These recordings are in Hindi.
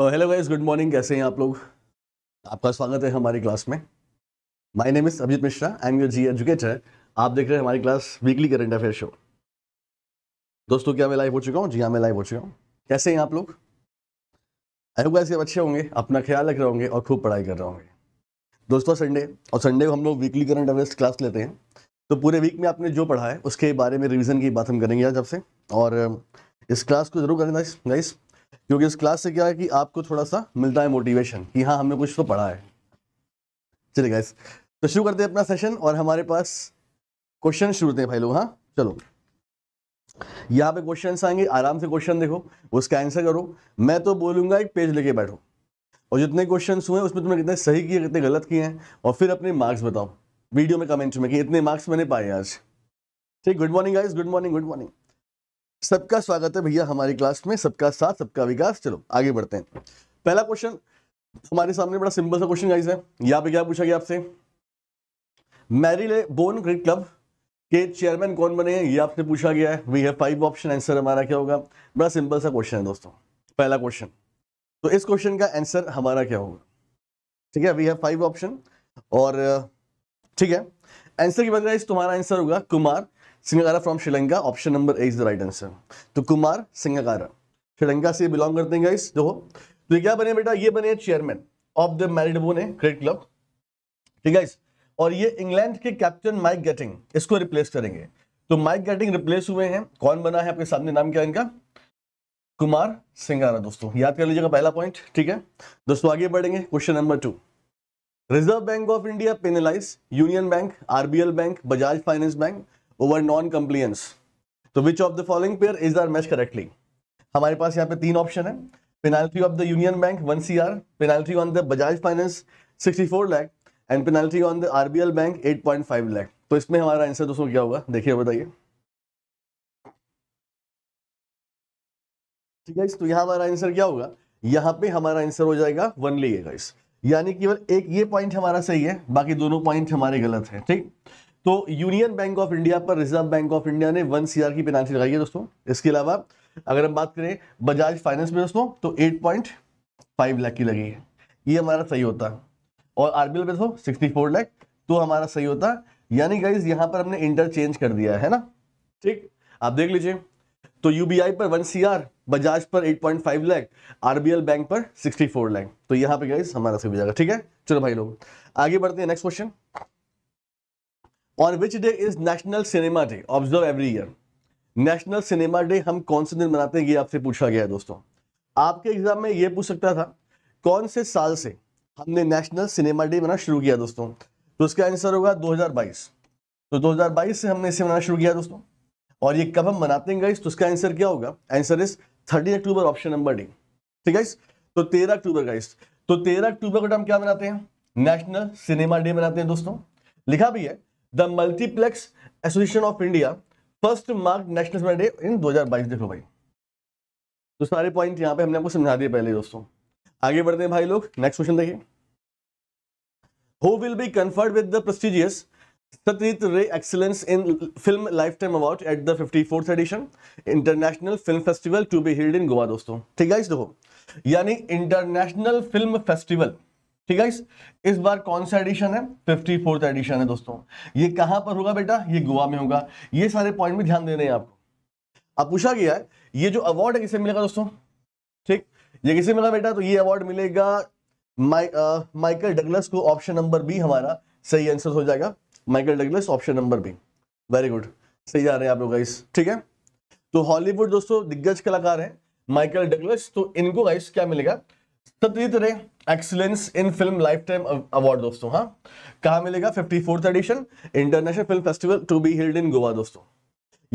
हेलो गाइस गुड मॉर्निंग कैसे हैं आप लोग आपका स्वागत है हमारी क्लास में my name is Abhijeet Mishra I am your जी एजुकेटर आप देख रहे हैं हमारी class weekly current affair show दोस्तों क्या मैं लाइव हो चुका हूँ जी हाँ मैं लाइव हो चुका हूँ कैसे हैं आप लोग आई होप गाइस अच्छे होंगे अपना ख्याल रख रहे होंगे और खूब पढ़ाई कर रहे होंगे दोस्तों संडे और संडे को हम लोग वीकली करंट अफेयर्स क्लास लेते हैं तो पूरे वीक में आपने जो पढ़ा है उसके बारे में रिविजन की बात हम करेंगे आज आपसे और इस क्लास को जरूर करें गाइस क्योंकि इस क्लास से क्या है कि आपको थोड़ा सा मिलता है मोटिवेशन कि हाँ हमने कुछ तो पढ़ा है चलिए गाइस तो शुरू करते हैं अपना सेशन और हमारे पास क्वेश्चन शुरू हैं भाई लोग हाँ चलो यहाँ पे क्वेश्चन आएंगे आराम से क्वेश्चन देखो उसका आंसर करो मैं तो बोलूंगा एक पेज लेके बैठो और जितने क्वेश्चन हुए उसमें तुमने कितने सही किए कितने गलत किए हैं और फिर अपने मार्क्स बताओ वीडियो में कमेंट्स में कि इतने मार्क्स मैंने पाए आज ठीक good morning guys good morning good morning सबका स्वागत है भैया हमारी क्लास में सबका साथ सबका विकास चलो आगे बढ़ते हैं पहला क्वेश्चन हमारे सामने बड़ा सिंपल सा क्वेश्चन गाइस है यहाँ पे क्या पूछा गया आपसे मैरीले बोन क्रिकेट क्लब के चेयरमैन कौन बने हैं ये आपसे पूछा गया है we have five option answer हमारा क्या होगा बड़ा सिंपल सा क्वेश्चन है दोस्तों पहला क्वेश्चन तो इस क्वेश्चन का आंसर हमारा क्या होगा ठीक है वी हैव फाइव ऑप्शन और ठीक है आंसर की बजाय तुम्हारा आंसर होगा Kumar Sangakkara from Sri Lanka option number A is the right answer तो कुमार सिंगाकारा श्रीलंका से बिलोंग करते हैं गाइस देखो तो क्या बने बेटा ये बने chairman of the Marylebone cricket club ठीक है और ये इंग्लैंड के कैप्टन माइक गेटिंग इसको रिप्लेस करेंगे तो माइक गेटिंग रिप्लेस हुए हैं कौन बना है आपके सामने नाम क्या इनका कुमार सिंगारा दोस्तों याद कर लीजिएगा पहला पॉइंट ठीक है दोस्तों आगे बढ़ेंगे question number two Reserve Bank of India penalise Union Bank RBL Bank Bajaj finance bank over non compliance तो which of the following pair is are match correctly हमारे पास यहाँ पे तीन ऑप्शन है penalty of the Union Bank one C R penalty on the Bajaj finance sixty four lakh and penalty on the RBL Bank eight point five lakh तो इसमें हमारा आंसर दोस्तों क्या होगा देखिए बताइए ठीक है तो यहाँ हमारा आंसर क्या होगा यहाँ पे हमारा आंसर हो जाएगा वन ली गाइस यानी केवल एक ये पॉइंट हमारा सही है बाकी दोनों पॉइंट हमारे गलत है ठीक तो यूनियन बैंक ऑफ इंडिया पर रिजर्व बैंक ऑफ इंडिया ने वन सीआर की पेनाल्टी लगाई है दोस्तों इसके अलावा अगर हम बात करें बजाज फाइनेंस में दोस्तों तो एट पॉइंट फाइव लाख की लगी है ये हमारा सही होता और आरबीएल में दोस्तों सिक्सटी फोर लाख तो हमारा सही होता यानी गाइज यहाँ पर हमने इंटरचेंज कर दिया है ना ठीक आप देख लीजिए तो यूबीआई पर वन सी आर बजाज पर 8.5 लाख आरबीएल बैंक पर 64 लाख तो यहाँ पे गाइज हमारा सही हो जाएगा ठीक है चलो भाई लोग आगे बढ़ते हैं next question on which day is national cinema day observe every year national cinema day हम कौन से दिन मनाते हैं ये आपसे पूछा गया है दोस्तों आपके एग्जाम में ये पूछ सकता था कौन से साल से हमने नेशनल सिनेमा डे मनाना शुरू किया दोस्तों तो उसका आंसर होगा 2022 तो 2022 से हमने इसे मनाना शुरू किया दोस्तों और ये कब हम मनाते हैं गाइस तो उसका आंसर क्या होगा answer is thirty October option number D ठीक है तो तेरह अक्टूबर गाइस तो तेरह अक्टूबर को हम क्या मनाते हैं नेशनल सिनेमा डे मनाते हैं दोस्तों लिखा भी है the multiplex association of India first mark national day in 2022 देखो भाई तो सारे पॉइंट यहाँ पे हमने आपको समझा दिए पहले दोस्तों आगे बढ़ते हैं भाई लोग नेक्स्ट क्वेश्चन देखिए who will be conferred with the prestigious Satyajit Ray Satyajit in film lifetime award at the fifty fourth edition international film festival to be held in Goa दोस्तों ठीक है इस देखो यानी इंटरनेशनल फिल्म फेस्टिवल ठीक है इस बार कौन सा एडिशन है फिफ्टी फोर्थ एडिशन है दोस्तों ये कहां पर होगा बेटा ये गोवा में होगा ये सारे पॉइंट भी ध्यान रहे हैं आपको अब पूछा गया है ये जो अवार्ड है किसे मिलेगा दोस्तों ठीक ये किसे मिला बेटा तो ये अवार्ड मिलेगा माइकल डगलस को ऑप्शन नंबर बी हमारा सही आंसर हो जाएगा Michael Douglas option number B very good सही जा रहे हैं आप लोग गाइस ठीक है तो हॉलीवुड दोस्तों दिग्गज कलाकार हैं माइकल डगलस तो इनको गाइस क्या मिलेगा Satya Ray excellence in film lifetime award दोस्तों हाँ कहा मिलेगा fifty fourth edition international film festival to be held in Goa दोस्तों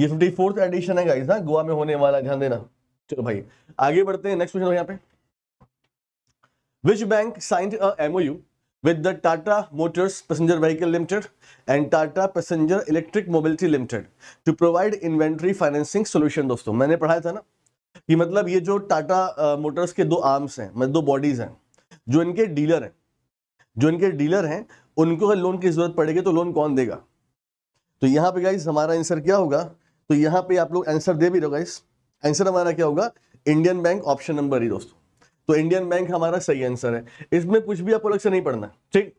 ये फिफ्टी फोर्थ एडिशन है गाइस हाँ? ना गोवा में होने वाला ध्यान देना चलो भाई आगे बढ़ते हैं नेक्स्ट क्वेश्चन यहाँ पे which bank signed a MOU with the Tata Motors Passenger Vehicle Limited and Tata Passenger Electric Mobility Limited to provide inventory financing solution दोस्तों मैंने पढ़ाया था ना कि मतलब ये जो टाटा मोटर्स uh, के दो आर्म्स हैं मतलब दो बॉडीज हैं जो इनके डीलर हैं जो इनके डीलर हैं उनको अगर लोन की जरूरत पड़ेगी तो लोन कौन देगा तो यहाँ पे गाइस हमारा आंसर क्या होगा तो यहाँ पे आप लोग आंसर दे भी रहे गाइस आंसर हमारा क्या होगा इंडियन बैंक ऑप्शन नंबर ही दोस्तों तो इंडियन बैंक हमारा सही आंसर है इसमें कुछ भी आपको अलग से नहीं पढ़ना ठीक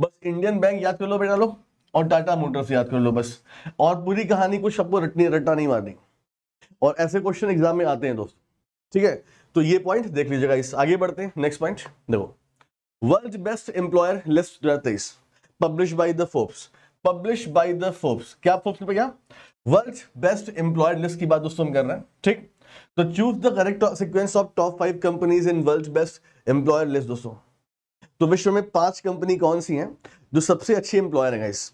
बस इंडियन बैंक याद कर लो बेटा लो और टाटा मोटर्स याद कर लो बस और पूरी कहानी कुछ आपको रटनी रटना नहीं मारनी और ऐसे क्वेश्चन एग्जाम में आते हैं दोस्तों ठीक है तो ये पॉइंट देख लीजिएगा इस आगे बढ़ते हैं नेक्स्ट पॉइंट देखो वर्ल्ड बेस्ट एम्प्लॉयर लिस्ट दो published by the Forbes published by the Forbes क्या फोर्ब्स पे क्या वर्ल्ड बेस्ट एम्प्लॉयर लिस्ट की बात दोस्तों हम कर रहे हैं ठीक तो choose the correct sequence of top five companies in world best employer list दोस्तों तो विश्व में पांच कंपनी कौन सी हैं जो सबसे अच्छी एम्प्लॉयर है इस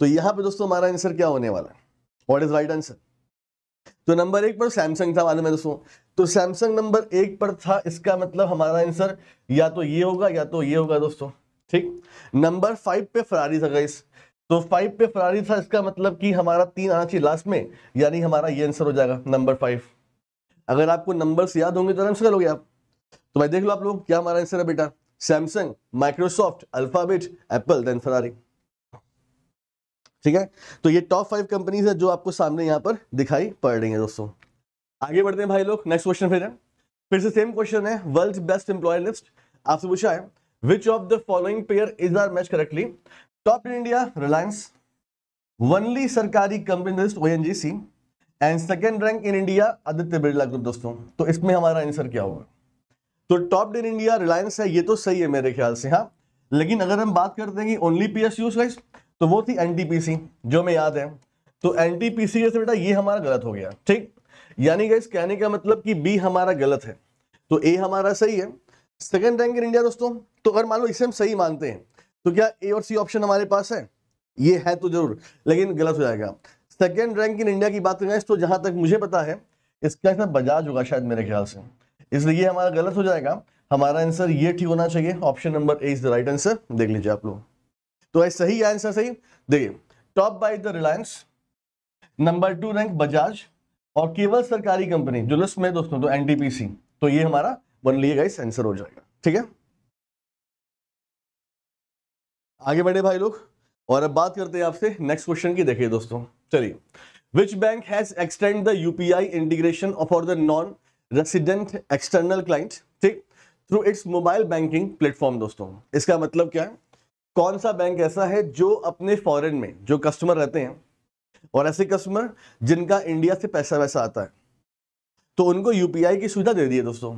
तो यहां पे दोस्तों हमारा आंसर क्या होने वाला है वॉट इज राइट आंसर तो नंबर एक पर सैमसंग था मालूम है दोस्तों तो सैमसंग नंबर एक पर था इसका मतलब हमारा आंसर या तो ये होगा या तो ये होगा दोस्तों ठीक नंबर फाइव पे फरारी था गाइस तो फाइव पे फरारी था इसका मतलब कि हमारा तीन आना चाहिए लास्ट में यानी हमारा ये आंसर हो जाएगा नंबर फाइव अगर आपको नंबर्स याद होंगे तो आंसर करोगे आप तो भाई देख लो आप लोग क्या हमारा आंसर है बेटा Samsung Microsoft Alphabet Apple then Ferrari ठीक है तो ये टॉप फाइव कंपनीज है जो आपको सामने यहाँ पर दिखाई पड़ रही है दोस्तों आगे बढ़ते हैं भाई लोग नेक्स्ट क्वेश्चन फिर है फिर से सेम क्वेश्चन है वर्ल्ड बेस्ट एम्प्लॉय लिस्ट आपसे पूछा है which of the following pair is are match correctly top in India Reliance only सरकारी कंपनी लिस्ट ओ and second rank in India Aditya Birla group दोस्तों तो इसमें हमारा आंसर क्या होगा तो टॉप इन इंडिया रिलायंस है ये तो सही है मेरे ख्याल से हाँ लेकिन अगर हम बात करते हैं कि ओनली पी एस यूज तो वो थी एनटीपीसी जो हमें याद है तो एनटीपीसी जैसे बेटा ये हमारा गलत हो गया ठीक यानी कि कहने का मतलब कि बी हमारा गलत है तो ए हमारा सही है सेकेंड रैंक इन इंडिया दोस्तों तो अगर मान लो इसे हम सही मानते हैं तो क्या ए और सी ऑप्शन हमारे पास है ये है तो जरूर लेकिन गलत हो जाएगा सेकेंड रैंक इन इंडिया की बात करें तो जहां तक मुझे पता है इसका इसमें बजाज होगा शायद मेरे ख्याल से इसलिए ये हमारा गलत हो जाएगा हमारा आंसर ये ठीक होना चाहिए option number A is the right answer देख लीजिए आप लोग तो सही आंसर सही देखिए top by the Reliance number two rank Bajaj और केवल सरकारी कंपनी जो लिस्ट में दोस्तों तो एनटीपीसी तो ये हमारा बन लिए इस आंसर हो जाएगा ठीक है आगे बढ़े भाई लोग और अब बात करते हैं आपसे नेक्स्ट क्वेश्चन की देखिए दोस्तों चलिए which bank has extend the UPI integration for the non resident external client ठीक through its mobile banking platform दोस्तों इसका मतलब क्या है कौन सा बैंक ऐसा है जो अपने फॉरेन में जो कस्टमर रहते हैं और ऐसे कस्टमर जिनका इंडिया से पैसा वैसा आता है तो उनको यूपीआई की सुविधा दे दी है दोस्तों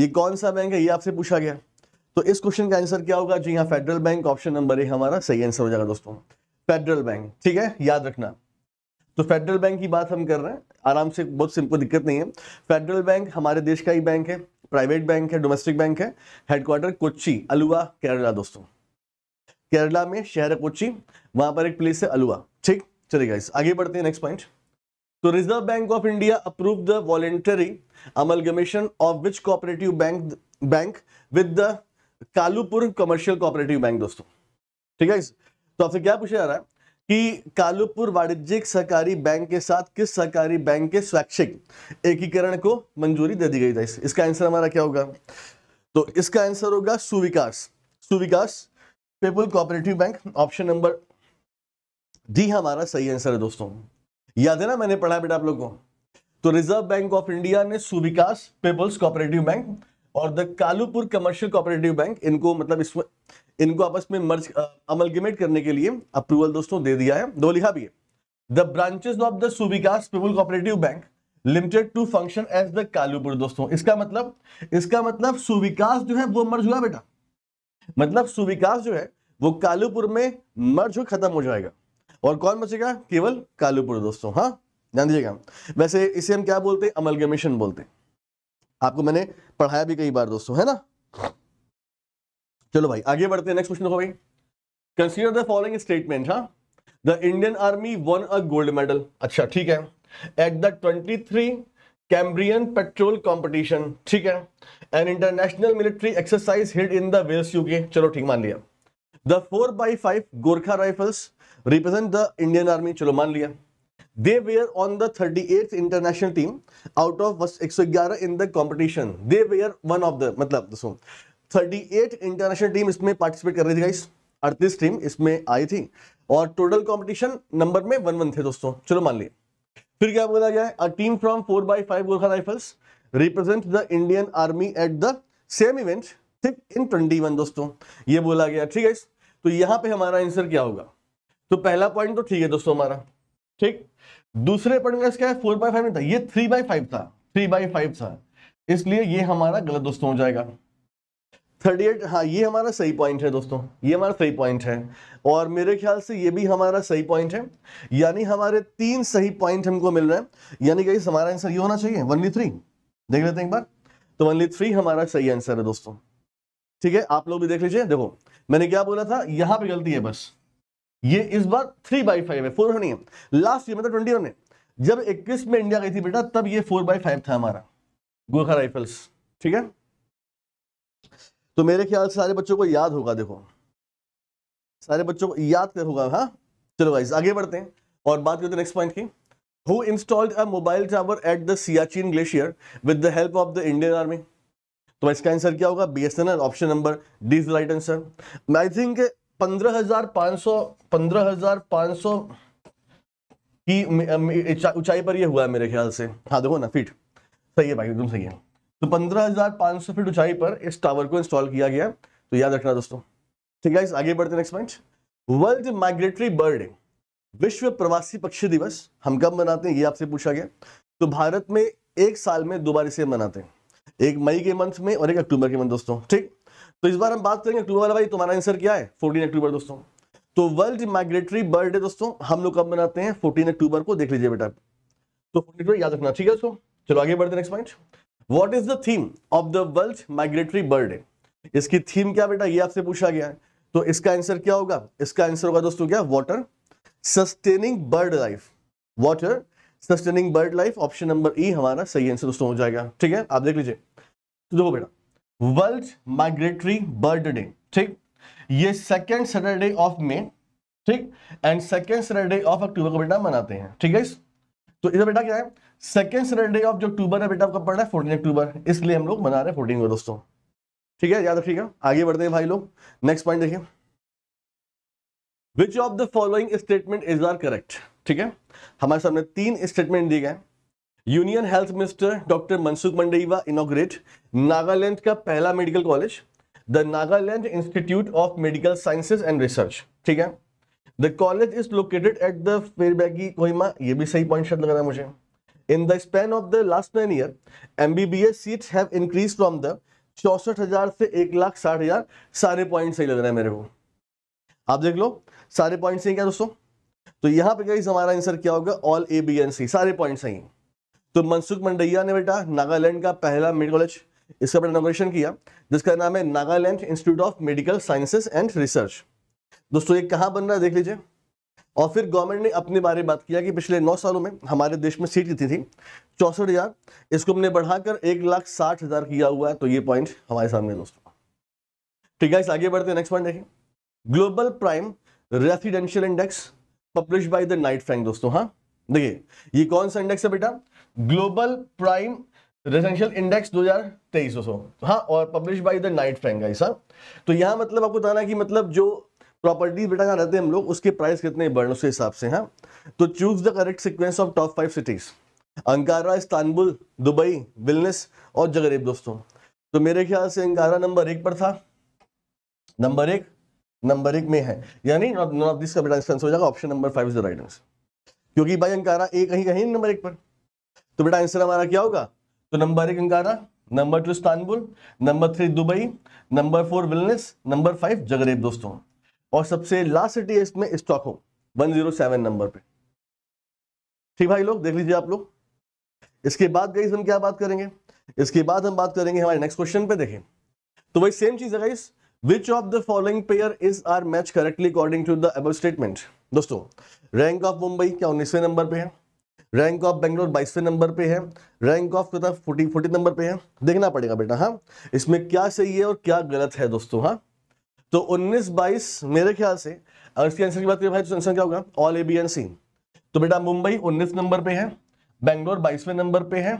ये कौन सा बैंक है ये आपसे पूछा गया तो इस क्वेश्चन का आंसर क्या होगा जो यहाँ Federal Bank option number A हमारा सही आंसर हो जाएगा दोस्तों फेडरल बैंक ठीक है याद रखना तो फेडरल बैंक की बात हम कर रहे हैं आराम से बहुत सिंपल दिक्कत नहीं है फेडरल बैंक हमारे देश का ही बैंक है प्राइवेट बैंक है डोमेस्टिक बैंक है हेडक्वार्टर कोच्ची अलुआ केरला दोस्तों केरला में शहर कोची वहां पर एक प्लेस है अलुआ ठीक चलिए गाइस आगे बढ़ते हैं नेक्स्ट पॉइंट तो Reserve Bank of India approve the voluntary amalgamation of which cooperative bank bank with the Kalupur commercial cooperative bank दोस्तों ठीक है तो आपसे क्या पूछा जा रहा है कि कालूपुर वाणिज्यिक सहकारी बैंक के साथ किस सहकारी बैंक के स्वैच्छिक एकीकरण को मंजूरी दे दी गई था इसका आंसर हमारा क्या होगा तो इसका आंसर होगा Suvikas Suvikas people cooperative bank option number D हमारा सही आंसर है दोस्तों याद है ना मैंने पढ़ा बेटा आप लोग को तो रिजर्व बैंक ऑफ इंडिया ने सुविकास पीपल्स कोऑपरेटिव बैंक और the Kalupur commercial cooperative bank इनको मतलब इसमें इनको आपस में मर्ज अमलगमेट करने के लिए अप्रूवल दोस्तों दे दिया है दो लिखा भी है the branches of the Suvikas people cooperative bank limited to function as the Kalupur दोस्तों इसका मतलब इसका मतलब सुविकास जो है वो मर्ज हुआ बेटा मतलब सुविकास जो है वो कालूपुर में मर्ज हो खत्म हो जाएगा और कौन बचेगा केवल कालूपुर दोस्तों हाँ ध्यान दीजिएगा वैसे इसे हम क्या बोलते हैं अमलगमेशन बोलते हैं आपको मैंने पढ़ाया भी कई बार दोस्तों है ना चलो भाई आगे बढ़ते हैं नेक्स्ट क्वेश्चन देखो भाई कंसीडर द फॉलोइंग स्टेटमेंट हाँ the Indian Army won a gold medal अच्छा ठीक है at the twenty Cambrian patrol competition ठीक है an international military exercise held in the Wales UK चलो ठीक मान लिया the four by five Gorkha rifles represent the Indian Army चलो मान लिया they were on the thirty eight international team out of एक सौ ग्यारह in the competition they where one of the मतलब थर्टी एट इंटरनेशनल टीम इसमें पार्टिसिपेट कर रही थी अड़तीस टीम इसमें आई थी और टोटल कॉम्पिटिशन नंबर में वन वन थे दोस्तों चलो मान लिया फिर क्या बोला गया है team from four by five Gorkha rifles represent the Indian army at the same event ठीक इन ट्वेंटी वन दोस्तों ये बोला गया ठीक है तो यहां पे हमारा आंसर क्या होगा तो पहला पॉइंट तो ठीक है दोस्तों हमारा ठीक दूसरे पॉइंट का इसका फोर बाई फाइव नहीं था ये थ्री बाई फाइव था थ्री बाई फाइव था इसलिए ये हमारा गलत दोस्तों हो जाएगा थर्टी एट हाँ ये हमारा सही पॉइंट है दोस्तों ये हमारा सही पॉइंट है और मेरे ख्याल से ये भी हमारा सही पॉइंट है यानी हमारे तीन सही पॉइंट हमको मिल रहे हैं यानी कि हमारा आंसर ये होना चाहिए वनली थ्री देख लेते हैं एक बार तो वनली थ्री हमारा सही आंसर है दोस्तों ठीक है आप लोग भी देख लीजिए देखो मैंने क्या बोला था यहाँ पे गलती है बस ये इस बार थ्री बाई फाइव है फोर नहीं है लास्ट ईयर में तो ट्वेंटी वन है जब इक्कीस में इंडिया गई थी बेटा तब ये फोर बाई फाइव था हमारा गोखा राइफल्स ठीक है तो मेरे ख्याल से सारे बच्चों को याद होगा देखो सारे बच्चों को याद होगा हाँ चलो भाई आगे बढ़ते हैं और बात करते हैं नेक्स्ट पॉइंट की who installed a mobile tower at the Siachen glacier with the help of the Indian army तो इसका आंसर क्या होगा B S N L option number D is right answer I think पंद्रह हजार पांच सौ पंद्रह हजार पांच सौ की ऊंचाई पर ये हुआ है मेरे ख्याल से हाँ देखो ना फिट सही है भाई एकदम सही है तो 15,500 फीट ऊंचाई पर इस टावर को इंस्टॉल किया गया तो याद रखना दोस्तों ठीक है आगे बढ़ते next point world migratory bird विश्व प्रवासी पक्षी दिवस हम कब मनाते हैं ये आपसे पूछा गया तो भारत में एक साल में दो बार इसे मनाते हैं एक मई के मंथ में और एक अक्टूबर के मंथ दोस्तों ठीक तो इस बार हम बात करेंगे अक्टूबर वाला भाई तुम्हारा आंसर क्या है फोर्टीन अक्टूबर दोस्तों तो वर्ल्ड माइग्रेटरी बर्ड डे दोस्तों हम लोग कब मनाते हैं फोर्टीन अक्टूबर को देख लीजिए बेटा तो फोर्टीन याद रखना ठीक है दोस्तों चलो आगे बढ़ते next point what is the theme of the world migratory bird day इसकी थीम क्या बेटा ये आपसे पूछा गया है तो इसका आंसर क्या होगा इसका आंसर होगा दोस्तों क्या water sustaining bird life water sustaining bird life option number E हमारा सही आंसर दोस्तों हो जाएगा ठीक है आप देख लीजिए तो देखो बेटा वर्ल्ड माइग्रेटरी बर्ड डे ठीक ये सेकेंड सैटरडे ऑफ मे ठीक and second Saturday of October को बेटा मनाते हैं ठीक है तो इधर बेटा क्या है सेकेंड सैटरडे ऑफ जो अक्टूबर है बेटा आपका पड़ रहा है फोर्टीन अक्टूबर इसलिए हम लोग मना रहे हैं फोर्टीन को दोस्तों ठीक है याद रखिएगा आगे बढ़ते हैं भाई लोग नेक्स्ट पॉइंट देखिए which of the following statement is are correct ठीक है हमारे सामने तीन स्टेटमेंट दिए गए union health minister doctor Mansukh Mandaviya inaugurate Nagaland का पहला medical college the Nagaland institute of medical sciences and research ठीक है the college is located at the Phriebagei Kohima ये भी सही पॉइंट शब्द लग रहा है मुझे in the span of the last ten year M B B S seat have increase from the चौसठ हजार से एक लाख साठ हजार सारे पॉइंट सही लग रहे हैं मेरे को आप देख लो सारे पॉइंट सही क्या दोस्तों तो यहाँ पे गई हमारा आंसर क्या होगा all A B and C सारे पॉइंट सही तो मनसुख मंडैया ने बेटा नागालैंड का पहला मेडिकल कॉलेज इसका बेटा इनोग्रेशन किया जिसका नाम है Nagaland institute of medical sciences and research दोस्तों ये कहाँ बन रहा है देख लीजिए और फिर गवर्नमेंट ने अपने बारे में बात किया कि पिछले नौ सालों में हमारे देश में सीट कितनी थी चौंसठ हज़ार इसको हमने बढ़ाकर एक लाख साठ हज़ार किया हुआ है तो ये पॉइंट हमारे सामने दोस्तों ठीक है इस आगे बढ़ते हैं नेक्स्ट पॉइंट देखें global prime residential index publish by the Knight Frank दोस्तों हाँ देखिए ये कौन सा इंडेक्स है बेटा ग्लोबल प्राइम रेसिडेंशियल इंडेक्स दो दोस्तों हाँ और publish by the Knight Frank guys तो यहाँ मतलब आपको बताना कि मतलब जो प्रॉपर्टीज बेटा कहाँ रहते हैं हम लोग उसके प्राइस कितने बढ़ उसके हिसाब से हाँ तो choose the correct sequence of top five cities Ankara Istanbul Dubai Vilnius और जगरेब दोस्तों तो मेरे ख्याल से अंकारा नंबर एक पर था नंबर एक नंबर एक में है यानी नॉर्थ नॉर्थ ईस्ट का बेटा आंसर हो जाएगा option number five is the right answer क्योंकि भाई अंकारा एक कहीं कहीं नंबर एक पर तो बेटा आंसर हमारा क्या होगा तो नंबर एक Ankara number two Istanbul number three Dubai number four Vilnius number five Zagreb दोस्तों और सबसे लास्ट सिटी है इसमें स्टॉकहोम 107 नंबर पे ठीक भाई लोग देख लीजिए आप लोग इसके बाद गई हम क्या बात करेंगे इसके बाद हम बात करेंगे हमारे नेक्स्ट क्वेश्चन पे देखें तो वही सेम चीज है guys which of the following pair is are match correctly according to the अब स्टेटमेंट दोस्तों रैंक ऑफ मुंबई क्या उन्नीसवें नंबर पे है रैंक ऑफ बेंगलोर बाईसवें नंबर पे है रैंक ऑफ क्या फोर्टी फोर्टी नंबर पे है देखना पड़ेगा बेटा हाँ इसमें क्या सही है और क्या गलत है दोस्तों हाँ तो उन्नीस बाईस मेरे ख्याल से अगर इसके आंसर की बात करें भाई तो आंसर क्या होगा all A B and C तो बेटा मुंबई उन्नीस नंबर पे है बेंगलोर बाईसवें नंबर पे है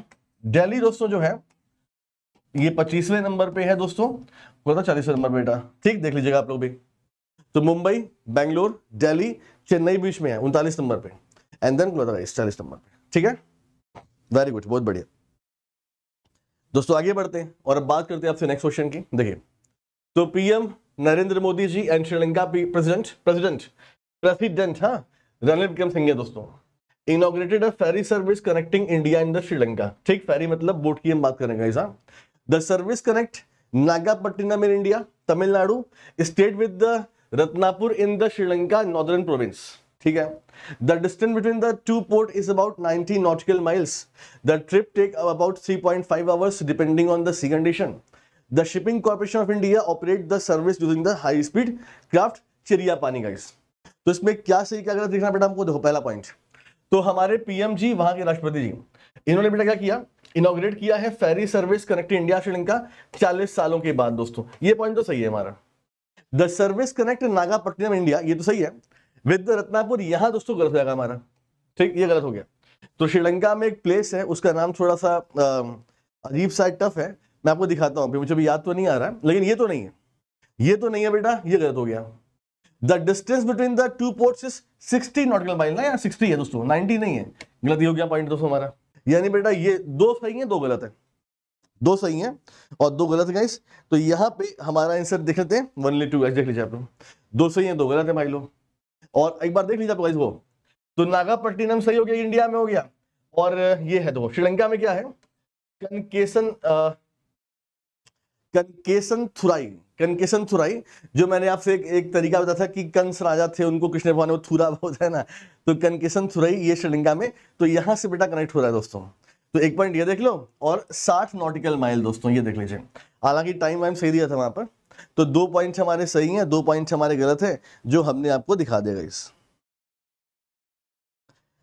दिल्ली दोस्तों जो है ये पच्चीसवें नंबर पे है दोस्तों बोला चालीसवें नंबर बेटा ठीक देख लीजिएगा आप लोग भी तो मुंबई बेंगलोर दिल्ली चेन्नई बीच में है उनतालीस नंबर पे एंड देन कोलकाता चालीस नंबर पे ठीक है वेरी गुड बहुत बढ़िया दोस्तों आगे बढ़ते हैं और अब बात करते हैं आपसे नेक्स्ट क्वेश्चन की देखिए तो PM Narendra Modi ji and Sri Lanka president president president हाँ रनिल विक्रम सिंह है दोस्तों inaugurated ferry service connecting India and the Sri Lanka ठीक फेरी मतलब बोट की हम बात करेंगे ऐसा the service connect Nagapattinam in India Tamil Nadu state with the Ratnapur in the Sri Lanka northern province ठीक है the distance between the two port is about 90 nautical miles the trip take about 3.5 hours depending on the sea condition the shipping corporation of India operate the service using the high speed craft craft पानी गाइस तो इसमें क्या सही क्या गलत देखना बेटा हमको देखो पहला पॉइंट तो हमारे पीएम जी वहां के राष्ट्रपति जी इन्होंने बेटा क्या किया इनोग्रेट किया है ferry service connect India Sri Lanka चालीस सालों के बाद दोस्तों ये पॉइंट तो सही है हमारा the service connect Nagapattinam India ये तो सही है विद रत्नापुर यहां दोस्तों गलत हो जाएगा हमारा ठीक ये गलत हो गया तो श्रीलंका में एक प्लेस है उसका नाम थोड़ा सा अजीब सा टफ है मैं आपको दिखाता हूं मुझे भी याद तो नहीं आ रहा है लेकिन ये तो नहीं है ये तो नहीं है बेटा ये गलत हो गया the distance between the two port is 60 nautical mile ना यार सिक्सटी है दोस्तों नाइनटी नहीं है गलत ही हो गया पॉइंट दोस्तों हमारा यानी बेटा ये दो सही है दो गलत है दो सही है और दो गलत है गाइस तो यहां पे हमारा आंसर देख लेते हैं वनली टू देख लीजिए आप लोग दो सही है दो गलत है भाई लोग और एक बार देख लीजिए आप गाइस वो तो नागापट्टिनम सही हो गया इंडिया में हो गया और ये है देखो श्रीलंका में क्या है कनकेशन कनकेशन थुराई कनकेशन थुराई जो मैंने आपसे एक, एक तरीका बताया था कि कंस राजा थे उनको कृष्ण भगवान ने थुरा बहुत है ना तो कनकेशन थुराई ये श्रीलंका में तो यहाँ से बेटा कनेक्ट हो रहा है दोस्तों तो एक पॉइंट ये देख लो और 60 नॉटिकल माइल दोस्तों ये देख लीजिए हालांकि टाइम वाइम सही दिया था वहाँ पर तो दो पॉइंट हमारे सही हैं दो पॉइंट हमारे गलत है जो हमने आपको दिखा देगा इस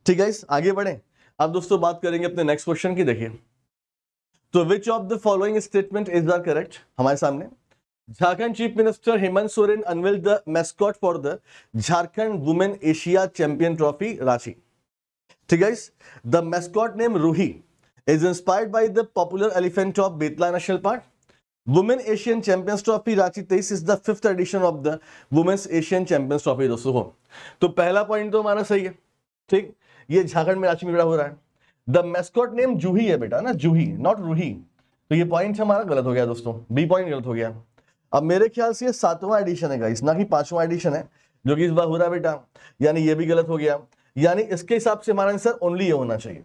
ठीक है इस आगे बढ़े अब दोस्तों बात करेंगे अपने नेक्स्ट क्वेश्चन की देखिए तो which of the following statement is are correct हमारे सामने Jharkhand chief minister Hemant Soren unveil the mascot for the Jharkhand women Asia champion trophy Ranchi ठीक है the mascot name Ruhi is inspired by the popular elephant of Betla national park women Asian champions trophy Ranchi तेईस is the fifth edition of the women's Asian champions trophy दोस्तों तो पहला पॉइंट तो हमारा सही है ठीक ये झारखंड में रांची में बड़ा हो रहा है द मैस्कॉट नेम जूही है बेटा ना जूही नॉट रूही तो ये पॉइंट हमारा गलत हो गया दोस्तों बी पॉइंट गलत हो गया अब मेरे ख्याल से ये सातवां एडिशन है गाइस ना कि पांचवा एडिशन है जो कि इस बार हो रहा बेटा यानी ये भी गलत हो गया यानी इसके हिसाब से हमारा आंसर ओनली ये होना चाहिए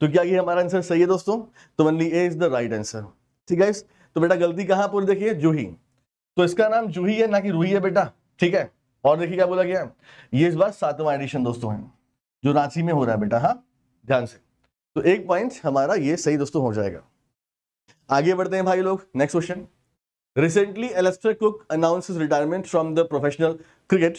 तो क्या ये हमारा आंसर सही है दोस्तों तो only A is the right answer ठीक है तो बेटा गलती कहां पर देखिए जूही तो इसका नाम जूही है ना कि रूही है बेटा ठीक है और देखिए क्या बोला गया ये इस बार सातवां एडिशन दोस्तों है जो रांची में हो रहा है बेटा हाँ ध्यान से तो एक पॉइंट हमारा ये सही दोस्तों हो जाएगा आगे बढ़ते हैं भाई लोग next question recently Alastair Cook announce retirement from the professional cricket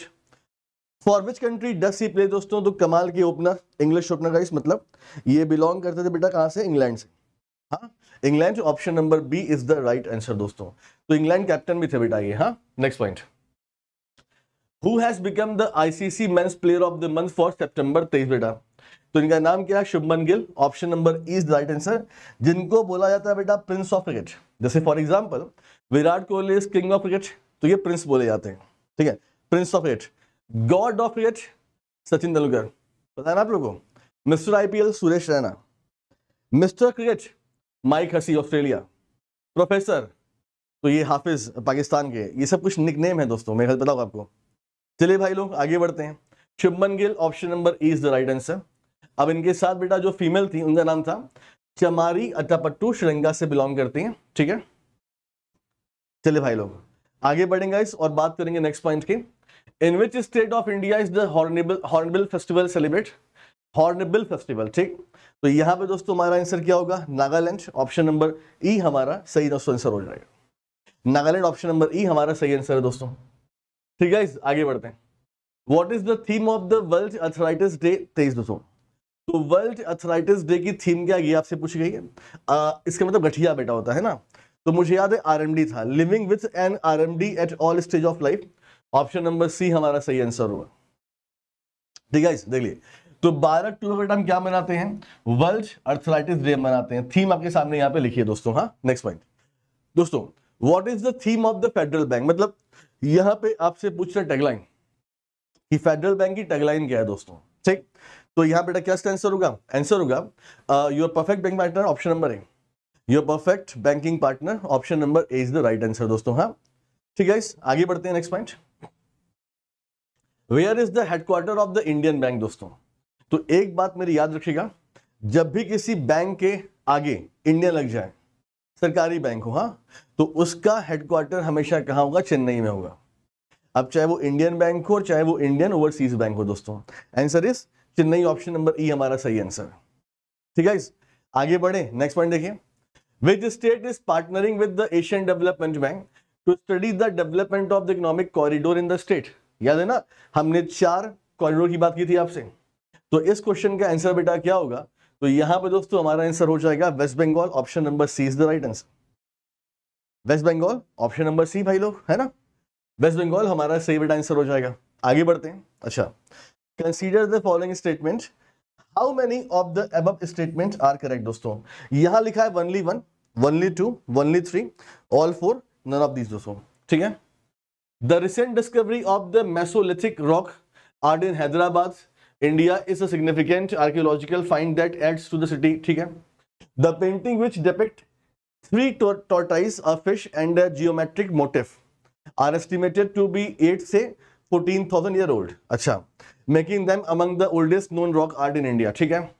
for which country does he play दोस्तों तो कमाल के ओपनर इंग्लिश ओपनर का इस मतलब ये बिलोंग करते थे बेटा कहाँ से इंग्लैंड से हाँ England option number B is the right answer दोस्तों तो इंग्लैंड कैप्टन भी थे बेटा ये हाँ next point who has become the ICC men's player of the month for September तेईस बेटा तो इनका नाम क्या है Shubman Gill option number is the right answer जिनको बोला जाता है बेटा प्रिंस ऑफ क्रिकेट जैसे for example Virat Kohli is king of cricket तो ये प्रिंस बोले जाते हैं ठीक है prince of cricket god of cricket Sachin Tendulkar पता है ना आप लोगों को mister IPL Suresh Raina mister cricket Mike Hussey Australia professor तो ये हाफिज पाकिस्तान के ये सब कुछ निक नेम है दोस्तों मेरे ख्याल पता आपको चलिए भाई लोग आगे बढ़ते हैं Shubman Gill option number is the right answer अब इनके साथ बेटा जो फीमेल थी उनका नाम था चमारी अटापट्टू श्रृंगा से बिलोंग करती हैं ठीक है चलिए भाई लोग आगे बढ़ेंगे इस और बात करेंगे नेक्स्ट पॉइंट की in which state of India is the hornbill hornbill festival celebrate hornbill festival ठीक तो यहाँ पे दोस्तों हमारा आंसर क्या होगा नागालैंड ऑप्शन नंबर ई हमारा सही दोस्तों आंसर हो जाएगा नागालैंड ऑप्शन नंबर ई हमारा सही आंसर है दोस्तों ठीक है आगे बढ़ते हैं what is the theme of the world arthritis day तेईस दोस्तों तो वर्ल्ड अथराइटिस डे की थीम क्या गई आपसे पूछी गई है आ, इसका मतलब गठिया बेटा होता है ना तो मुझे याद है आरएमडी था living with an RMD at all stage of life option number C हमारा सही आंसर हुआ ठीक है देखिए तो 12 अक्टूबर बेटा हम क्या मनाते हैं वर्ल्ड अर्थराइटिस डे मनाते हैं थीम आपके सामने यहां पे लिखी है दोस्तों हाँ नेक्स्ट पॉइंट दोस्तों what is the theme of the Federal Bank मतलब यहां पे आपसे पूछ रहे टेगलाइन कि फेडरल बैंक की टेगलाइन क्या है दोस्तों ठीक तो यहां बेटा क्या इसका आंसर होगा आंसर होगा your perfect bank partner option number A your perfect banking partner option number A is the right answer दोस्तों हाँ ठीक है आगे बढ़ते हैं next point where is the headquarter of the Indian bank दोस्तों तो एक बात मेरी याद रखिएगा जब भी किसी बैंक के आगे इंडिया लग जाए सरकारी बैंक हो हाँ तो उसका हेडक्वार्टर हमेशा कहाँ होगा चेन्नई में होगा अब चाहे वो इंडियन बैंक हो और चाहे वो इंडियन ओवरसीज बैंक हो दोस्तों answer is Chennai option number E हमारा सही आंसर ठीक है आगे बढ़े नेक्स्ट पॉइंट देखिए which state is partnering with the Asian development bank to study the development of the economic corridor in the state याद है ना हमने चार कॉरिडोर की बात की थी आपसे तो इस क्वेश्चन का आंसर बेटा क्या होगा तो यहां पे दोस्तों हमारा आंसर हो जाएगा West Bengal option number C is the right answer West Bengal option number C भाई लोग है ना वेस्ट बंगाल हमारा सही बेटा आंसर हो जाएगा आगे बढ़ते हैं अच्छा consider the following statement how many of the above statement are correct दोस्तों यहां लिखा है only one only two only three all four none of these दोस्तों ठीक है the recent discovery of the Mesolithic rock art in Hyderabad India is a significant archaeological find that adds to the city ठीक है the painting which depict three tortoise a fish and a geometric motif are estimated to be eight से फोर्टीन थाउजेंड ईयर ओल्ड अच्छा, making them among the oldest known rock art in India. ठीक है?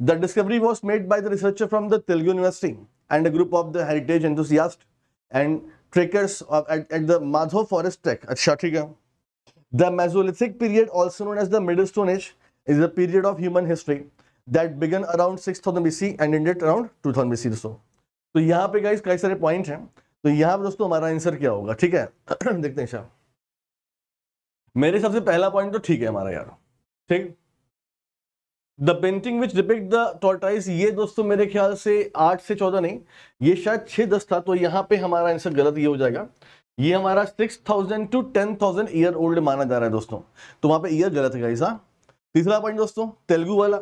The discovery was made by the researcher from the Telugu University and a group of the heritage enthusiasts and trekkers at, at the Madho Forest Trek at Shatiga. The Mesolithic period, also known as the Middle Stone Age, is a period of human history that began around 6000 BC and ended around 2000 BC दोस्तों तो यहाँ पे गाइस कई सारे पॉइंट हैं तो यहाँ पे दोस्तों हमारा आंसर क्या होगा ठीक है देखते हैं शाम मेरे सबसे पहला पॉइंट तो ठीक है हमारा यार ठीक the painting which depict the tortoise ये दोस्तों मेरे ख्याल से आठ से चौदह नहीं ये शायद छह दस था तो यहाँ पे हमारा आंसर गलत ये हो जाएगा ये हमारा six thousand to ten thousand year old माना जा रहा है दोस्तों तो वहां पे ईयर गलत है ऐसा हाँ। तीसरा पॉइंट दोस्तों तेलुगु वाला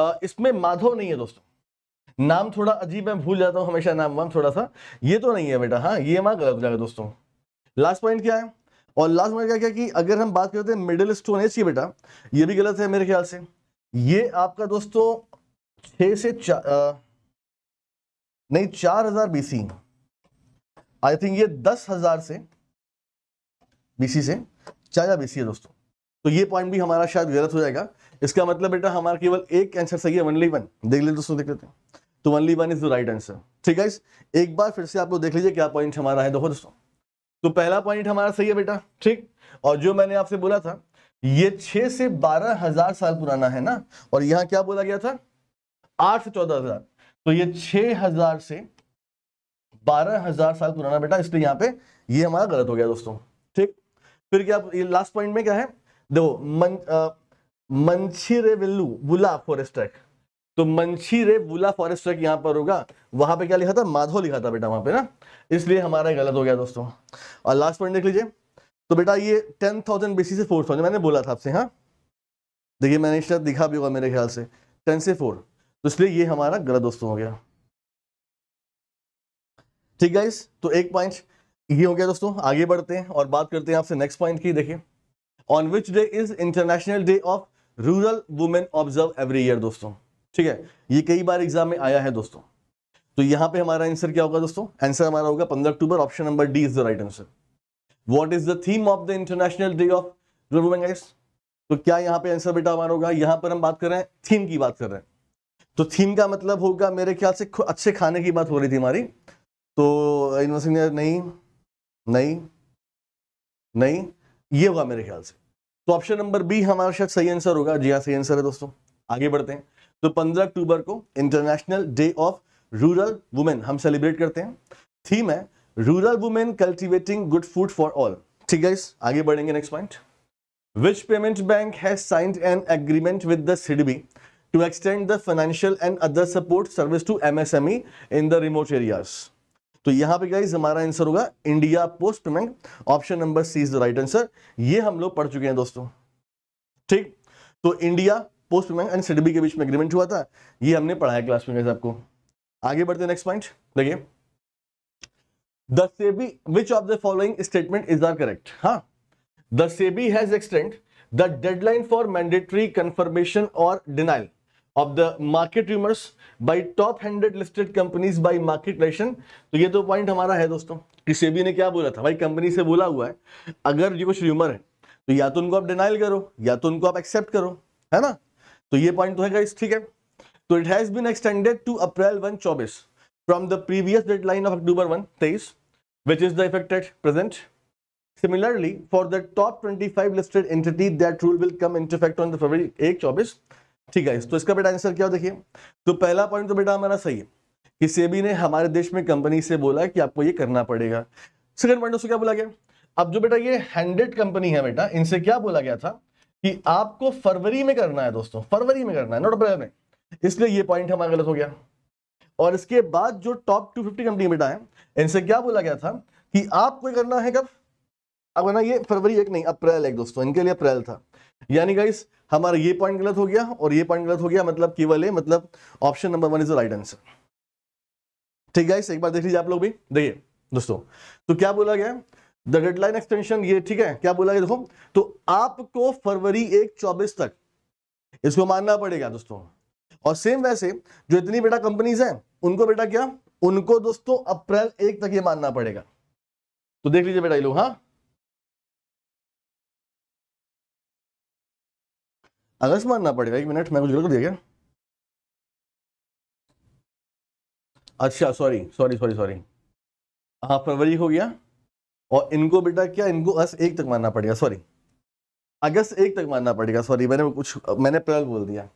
आ, इसमें माधव नहीं है दोस्तों नाम थोड़ा अजीब है भूल जाता हूँ हमेशा नाम वाम थोड़ा सा ये तो नहीं है बेटा हाँ ये हमारा गलत हो जाएगा दोस्तों लास्ट पॉइंट क्या है और लास्ट में क्या क्या कि अगर हम बात करते हैं मिडिल स्टोन एज की बेटा ये भी गलत है मेरे ख्याल से ये आपका दोस्तों छः से चार नहीं चार हजार बीसी आई थिंक ये दस हजार से बीसी से चार हजार बीसी है दोस्तों तो ये पॉइंट भी हमारा शायद गलत हो जाएगा इसका मतलब बेटा हमारा केवल एक आंसर सही है वनली वन देख लेते दोस्तों देख लेते हैं तो only one is the right answer ठीक है एक बार फिर से आप लोग देख लीजिए क्या पॉइंट हमारा है देखो दोस्तों तो पहला पॉइंट हमारा सही है बेटा ठीक और जो मैंने आपसे बोला था ये छह से बारह हजार साल पुराना है ना और यहां क्या बोला गया था आठ से चौदह हजार तो ये छह हजार से बारह हजार साल पुराना बेटा इसलिए यहां पे ये हमारा गलत हो गया दोस्तों ठीक फिर क्या ये लास्ट पॉइंट में क्या है देखो मन मंछी रे बिल्लू बुला फॉरेस्ट ट्रैक तो मंछी रे बुला फॉरेस्ट ट्रैक यहां पर होगा वहां पे क्या लिखा था माधो लिखा था बेटा वहां पे ना इसलिए हमारा गलत हो गया दोस्तों और लास्ट पॉइंट देख लीजिए तो बेटा ये टेन थाउजेंड बीसी से फोर थाउजेंड मैंने बोला था आपसे हाँ देखिए मैंने इस दिखा भी होगा मेरे ख्याल से टेन से फोर तो इसलिए ये हमारा गलत दोस्तों हो गया ठीक गाइस तो एक पॉइंट ये हो गया दोस्तों आगे बढ़ते हैं और बात करते हैं आपसे नेक्स्ट पॉइंट की देखिए on which day is international day of rural women observe every year दोस्तों ठीक है ये कई बार एग्जाम में आया है दोस्तों तो यहां पे हमारा आंसर क्या होगा दोस्तों आंसर हमारा होगा पंद्रह अक्टूबर option number D is the right answer what is the theme of the international day of women guys तो क्या यहाँ पे आंसर बेटा हमारा होगा यहां पर हम बात कर रहे हैं थीम की बात कर रहे हैं तो थीम का मतलब होगा मेरे ख्याल से अच्छे खाने की बात हो रही थी हमारी तो यूनिवर्सिटी नहीं नहीं नहीं ये होगा मेरे ख्याल से तो ऑप्शन नंबर बी हमारा शायद सही आंसर होगा जी हाँ सही आंसर है दोस्तों आगे बढ़ते हैं तो 15 अक्टूबर को international day of rural women हम सेलिब्रेट करते हैं थीम है rural women cultivating good food for all ठीक है आगे बढ़ेंगे next point which payment bank has signed an agreement with the SIDBI to extend the financial and other support service to MSME in the remote areas. तो यहां पे गाइज हमारा आंसर होगा India post payment option number C is the right answer ये हम लोग पढ़ चुके हैं दोस्तों ठीक तो India post payment and SIDBI के बीच में एग्रीमेंट हुआ था ये हमने पढ़ाया क्लास में गाइज आपको आगे बढ़ते नेक्स्ट पॉइंट देखिए the SEBI which of the following statement is are correct हाँ the SEBI has extend the deadline for mandatory confirmation और denial of the market rumours by top hundred listed companies by market ration तो ये तो पॉइंट हमारा है दोस्तों कि सेबी ने क्या बोला था भाई कंपनी से बोला हुआ है अगर ये कुछ र्यूमर है तो या तो उनको आप डिनाइल करो या तो उनको आप एक्सेप्ट करो है ना तो ये पॉइंट तो है गाइस ठीक है तो it has been extended to April one चौबीस from the previous line of October one तेईस which is the effected at present Similarly, for the top 25 listed entity, that rule will come into effect on the February 1, 24. ठीक है तो इसका बेटा आंसर क्या हो देखिए तो पहला पॉइंट तो बेटा हमारा सही है कि सेबी ने हमारे देश में कंपनी से बोला कि आपको ये करना पड़ेगा सेकंड पॉइंट उसको क्या बोला गया अब जो बेटा ये हैंडेड कंपनी है बेटा इनसे क्या बोला गया था कि आपको फरवरी में करना है दोस्तों फरवरी में करना है नोट अप्रैल में इसलिए ये पॉइंट हमारा गलत हो गया और इसके बाद जो टॉप 250 कंपनी बेटा है इनसे क्या बोला गया था कि आपको करना है कब अब ना ये फरवरी एक नहीं अप्रैल एक दोस्तों इनके लिए अप्रैल था यानी गाइस हमारा ये पॉइंट गलत हो गया और ये पॉइंट गलत हो गया मतलब केवल है मतलब option number one is the right answer ठीक है एक बार देख लीजिए आप लोग भी देखिए दोस्तों तो क्या बोला गया द डेडलाइन एक्सटेंशन ये ठीक है क्या बोला गया देखो तो आपको फरवरी एक चौबीस तक इसको मानना पड़ेगा दोस्तों और सेम वैसे जो इतनी बेटा कंपनीज हैं उनको बेटा क्या उनको दोस्तों अप्रैल एक तक ये मानना पड़ेगा तो देख लीजिए बेटा ये लोग हाँ अगस्त मानना पड़ेगा एक मिनट मैं कुछ गलत दिया अच्छा सॉरी सॉरी सॉरी सॉरी हाँ फरवरी हो गया और इनको बेटा क्या इनको अगस्त एक तक मानना पड़ेगा सॉरी अगस्त एक तक मानना पड़ेगा सॉरी मैंने कुछ मैंने अप्रैल बोल दिया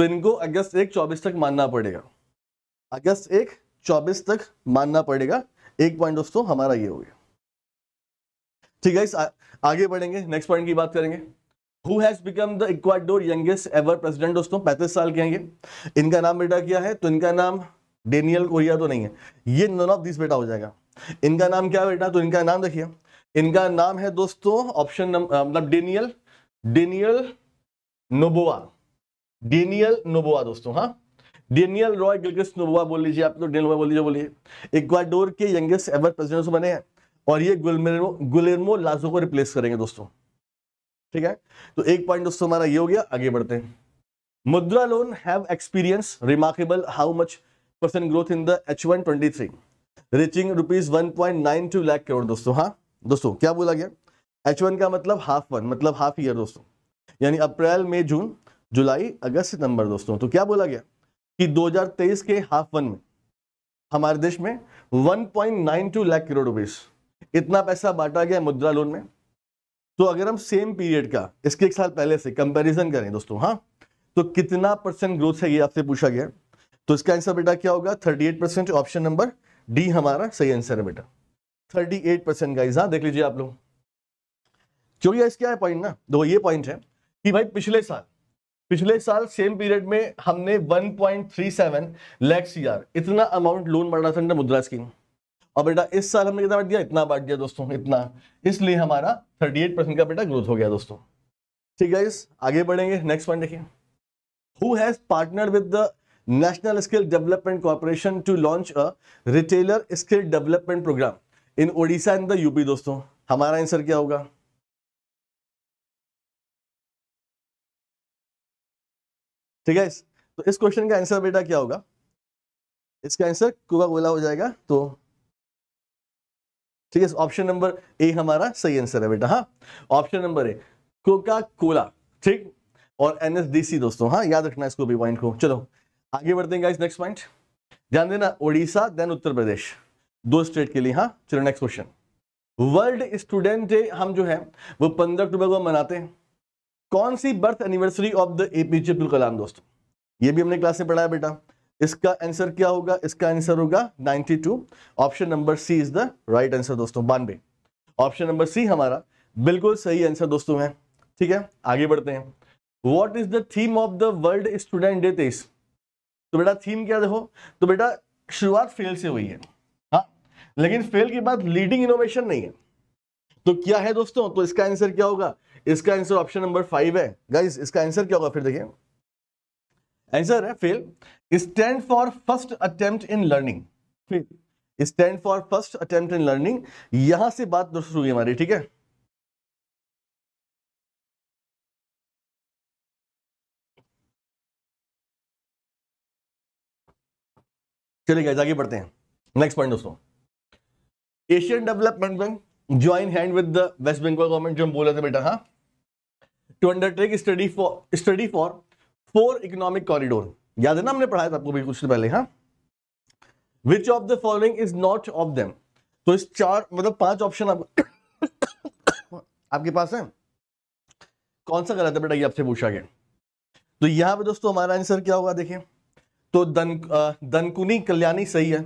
तो इनको अगस्त एक चौबीस तक मानना पड़ेगा अगस्त एक चौबीस तक मानना पड़ेगा एक पॉइंट दोस्तों हमारा ये हो गया ठीक है आगे बढ़ेंगे नेक्स्ट पॉइंट की बात करेंगे who has become the Ecuador youngest ever president दोस्तों पैंतीस साल के हैं ये इनका नाम बेटा क्या है तो इनका नाम डेनियल कोरिया तो नहीं है ये नन ऑफ दिस बेटा हो जाएगा इनका नाम क्या बेटा तो इनका नाम देखिए इनका नाम है दोस्तों ऑप्शन मतलब Daniel Daniel Noboa Daniel Noboa दोस्तों हाँ डेनियल रॉय गिलक्रिस्ट नोबोआ बोल लीजिए आप तो डेनियल बोल लीजिए बोलिए इक्वाडोर के यंगेस्ट एवर प्रेसिडेंट बने हैं और ये गुलेमो गुलेरमो लाजो को रिप्लेस करेंगे दोस्तों ठीक है तो एक पॉइंट दोस्तों हमारा ये हो गया आगे बढ़ते हैं Mudra loan have experience remarkable how much percent growth in the H one twenty three reaching rupees one point nine two lakh crore दोस्तों हाँ दोस्तों क्या बोला गया एच वन का मतलब हाफ वन मतलब हाफ ईयर दोस्तों यानी अप्रैल मई जून जुलाई अगस्त सितंबर दोस्तों तो क्या बोला गया कि 2023 के हाफ वन में हमारे देश में 1.92 लाख करोड़ रुपीस इतना पैसा बांटा गया मुद्रा लोन में तो अगर हम सेम पीरियड का इसके एक साल पहले से कंपैरिजन करें दोस्तों हाँ तो कितना परसेंट ग्रोथ है ये आपसे पूछा गया तो इसका आंसर बेटा क्या होगा थर्टी ऑप्शन नंबर डी हमारा सही आंसर है बेटा 38 परसेंट गाइज हाँ देख लीजिए आप लोग क्यों इसका पॉइंट ना दो ये पॉइंट है कि भाई पिछले साल पिछले साल सेम पीरियड में हमने 1.37 लाख सीआर इतना अमाउंट लोन बांटा था मुद्रा स्कीम और बेटा इस साल हमने कितना बढ़ दिया इतना बांट दिया दोस्तों इतना इसलिए हमारा 38 परसेंट का बेटा ग्रोथ हो गया दोस्तों ठीक है इस आगे बढ़ेंगे नेक्स्ट पॉइंट देखिए who has partner with the national skill development corporation to launch a retailer skill development programme in Odisha in the UP दोस्तों हमारा आंसर क्या होगा ठीक है तो इस क्वेश्चन का आंसर बेटा क्या होगा इसका आंसर कोका कोला हो जाएगा तो ठीक है ऑप्शन नंबर ए हमारा सही आंसर है बेटा हाँ option number A Coca Cola ठीक और एनएसडीसी दोस्तों हाँ याद रखना इसको भी पॉइंट को चलो आगे बढ़ते हैं गाइस नेक्स्ट पॉइंट ध्यान देना ओडिशा देन उत्तर प्रदेश दो स्टेट के लिए हाँ चलो next question world student day हम जो है वो पंद्रह अक्टूबर को मनाते हैं कौन सी birth anniversary of the APJ Abdul Kalam दोस्त ये भी हमने क्लास में पढ़ाया बेटा इसका आंसर क्या होगा इसका आंसर होगा 92 option number C is the right answer दोस्तों बानवे ऑप्शन नंबर सी हमारा बिल्कुल सही आंसर दोस्तों है ठीक है आगे बढ़ते हैं what is the theme of the world student day तेईस तो बेटा थीम क्या देखो तो बेटा शुरुआत फेल से हुई है हाँ लेकिन फेल के बाद लीडिंग इनोवेशन नहीं है तो क्या है दोस्तों तो इसका आंसर क्या होगा इसका आंसर ऑप्शन नंबर फाइव है गाइस इसका आंसर क्या होगा फिर देखिए आंसर है fail stand for first attempt in learning fail stand for first attempt in learning यहां से बात शुरू हुई हमारी ठीक है चलिए गाइस आगे बढ़ते हैं नेक्स्ट पॉइंट दोस्तों Asian development bank join hand with the West Bengal government जो हम बोल रहे थे बेटा हाँ to undertake study for study for four economic corridor याद है ना हमने पढ़ाया था आपको भी कुछ पहले हाँ which of the following is not of them तो इस चार मतलब पांच ऑप्शन आप, आपके पास है कौन सा गलत है बेटा ये आपसे पूछा गया तो यहाँ पे दोस्तों हमारा आंसर क्या होगा देखिए तो दन दनकुनी कल्याणी सही है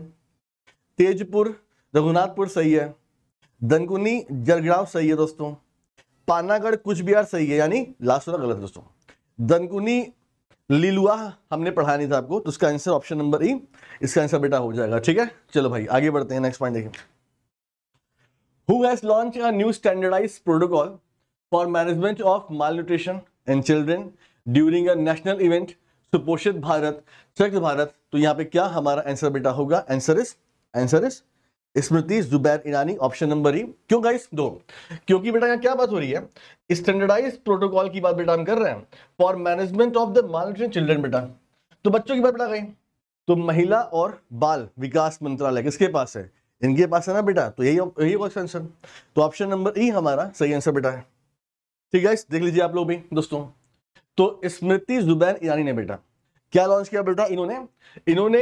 तेजपुर रघुनाथपुर सही है दनकुनी जलग्राम सही है दोस्तों पानागढ़ कुछ बिहार सही है यानी लास्ट वाला गलत है दोस्तों दनकुनी लीलुआ हमने पढ़ा नहीं था आपको तो इसका आंसर ऑप्शन नंबर ई इसका आंसर बेटा हो जाएगा ठीक है चलो भाई आगे बढ़ते हैं नेक्स्ट पॉइंट देखिए who has launch a new standardise protocol for management of malnutrition and children during a national event Suposhit Bharat स्वच्छ भारत तो यहाँ पे क्या हमारा आंसर बेटा होगा answer is answer is Smriti Zubair Irani option number E क्यों गाइस दो क्योंकि बेटा यहाँ क्या बात हो रही है स्टैंडर्डाइज प्रोटोकॉल की बात बेटा हम कर रहे हैं for management of the malnutrition children बेटा तो बच्चों की बात बेटा गई तो महिला और बाल विकास मंत्रालय किसके पास है इनके पास है ना बेटा तो यही यही होगा आंसर तो ऑप्शन नंबर ई हमारा सही आंसर बेटा है ठीक है देख लीजिए आप लोग भी दोस्तों तो स्मृति जुबैर ईरानी ने बेटा क्या लॉन्च किया बेटा इन्होंने इन्होंने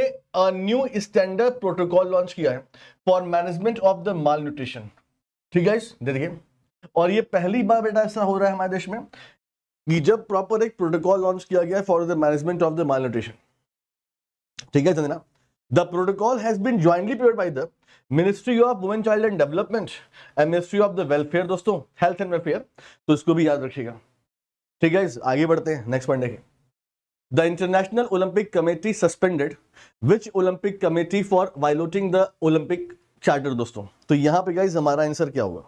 न्यू स्टैंडर्ड प्रोटोकॉल लॉन्च किया है for management of the malnutrition ठीक है देखिए और ये पहली बार बेटा ऐसा हो रहा है हमारे देश में कि जब प्रॉपर एक प्रोटोकॉल लॉन्च किया गया है for the management of the malnutrition ठीक है चंदना the protocol has been jointly prepared by the ministry of women child and development and ministry of the welfare दोस्तों हेल्थ एंड वेलफेयर तो इसको भी याद रखिएगा ठीक है आगे बढ़ते हैं नेक्स्ट पॉइंट देखिए the international Olympic committee suspended which Olympic committee for violating the Olympic charter दोस्तों तो यहां पे गाइज हमारा आंसर क्या होगा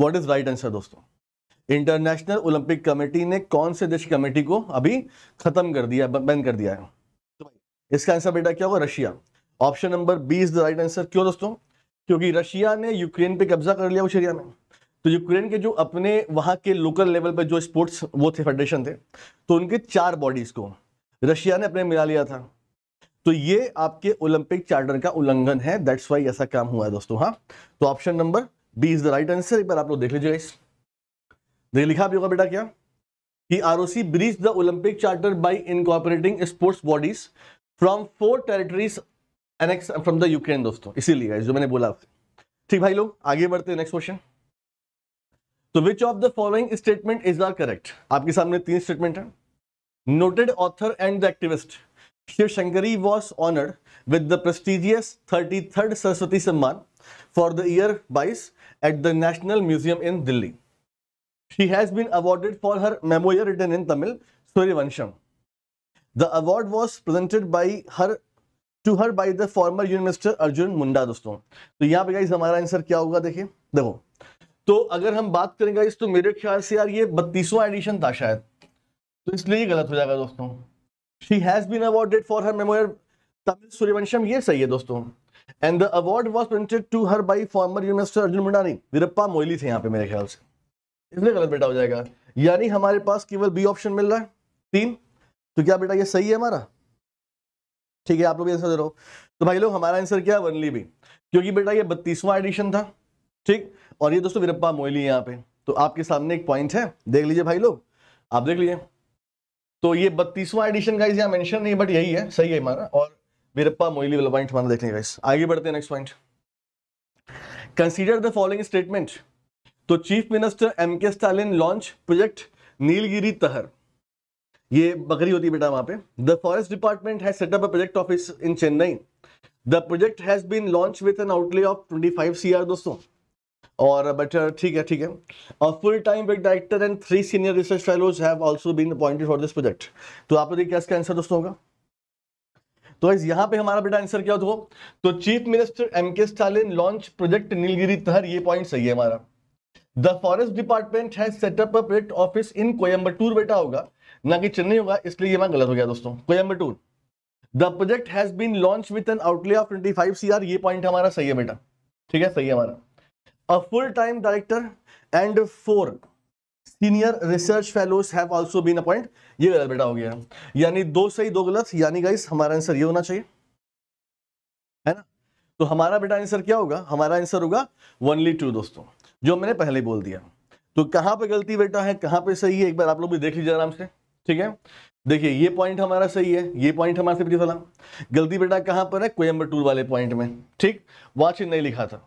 वॉट इज राइट आंसर दोस्तों इंटरनेशनल ओलंपिक कमेटी ने कौन से देश कमेटी को अभी खत्म कर दिया बैन कर दिया है तो इसका आंसर बेटा क्या होगा Russia option number B is the right answer क्यों दोस्तों क्योंकि रशिया ने यूक्रेन पे कब्जा कर लिया उस एरिया में तो यूक्रेन के जो अपने वहां के लोकल लेवल पर जो स्पोर्ट्स वो थे फेडरेशन थे तो उनके चार बॉडीज़ को रशिया ने अपने मिला लिया था तो ये आपके ओलंपिक चार्टर का उल्लंघन है दैट्स वाई ऐसा काम हुआ है दोस्तों हाँ तो option number B is the right answer एक बार आप लोग देख लीजिए इस देख लिखा भी होगा बेटा क्या कि R O C the Olympic charter by incorporating sports bodies from four territories annex from the Ukraine दोस्तों इसीलिए जो मैंने बोला ठीक भाई लोग आगे बढ़ते हैं नेक्स्ट क्वेश्चन तो which of the following statement is are correct आपके सामने तीन स्टेटमेंट है noted author and the activist Shiv Shankari was honoured with the prestigious thirty third Saraswati Samman for the year बाइस at the national museum in Delhi she has been awarded for her memorial return in Tamil Suryavansham the award was presented by her to her by the former union Arjun Munda दोस्तों तो यहाँ पे गाइज हमारा आंसर क्या होगा देखिए देखो तो अगर हम बात करेंगे इस तो मेरे ख्याल से यार ये बत्तीसवां एडिशन था शायद तो इसलिए ये गलत हो जाएगा दोस्तों she has been awarded for her memorial Tamil Suryavansham ये सही है दोस्तों and the award was printed to her by former university Arjun मुंडानी वीरप्पा मोइली थे यहाँ पे मेरे ख्याल से इसलिए गलत बेटा हो जाएगा यानी हमारे पास केवल बी ऑप्शन मिल रहा है तीन तो क्या बेटा ये सही है हमारा ठीक है आप लोग भी आंसर दे रहे हो तो भाई लोग हमारा आंसर क्या है वनली भी क्योंकि बेटा ये बत्तीसवां एडिशन था ठीक और ये दोस्तों वीरप्पा मोइली यहाँ पे तो आपके सामने एक पॉइंट है देख लीजिए भाई लोग आप देख लीजिए तो ये बत्तीसवां एडिशन का यहाँ मेंशन नहीं बट यही है सही है हमारा और वीरप्पा मोइली वाला पॉइंट हमारा देख लेंगे आगे बढ़ते हैं next point consider the following statement तो chief minister M K Stalin launch project Nilgiri Tahr ये बकरी होती है बेटा वहां पे the forest department has set up a project office in Chennai the project has been launch with an outlay of 25 CR दोस्तों और बट uh, ठीक है ठीक है और full time with director and three senior research fellows have also been appointed for this project तो आप बताइए क्या इसका आंसर दोस्तों होगा तो इस यहां पे हमारा बेटा आंसर क्या हो तो chief minister M K Stalin launch project Nilgiri Tahr ये पॉइंट सही है हमारा the forest department has set up a project office in Coimbatore बेटा होगा ना कि चेन्नई होगा इसलिए ये गलत हो गया दोस्तों Coimbatore the project has been launch with an outlay of 25 CR ये पॉइंट हमारा सही है बेटा ठीक है सही है हमारा a full-time director and four senior research fellows have also been appointed ye गलत बेटा हो गया यानी दो सही दो गलत yani guys hamara answer ye होना चाहिए hai na to hamara beta answer kya hoga hamara answer hoga only two dosto जो मैंने पहले बोल दिया तो कहां पे गलती बेटा है कहां पे सही है एक बार आप लोग भी देख लीजिए आराम से ठीक है देखिए ये पॉइंट हमारा सही है ये पॉइंट हमारे से पता चला गलती बेटा कहां पर है कोयम्बटूर वाले पॉइंट में ठीक वाच नहीं लिखा था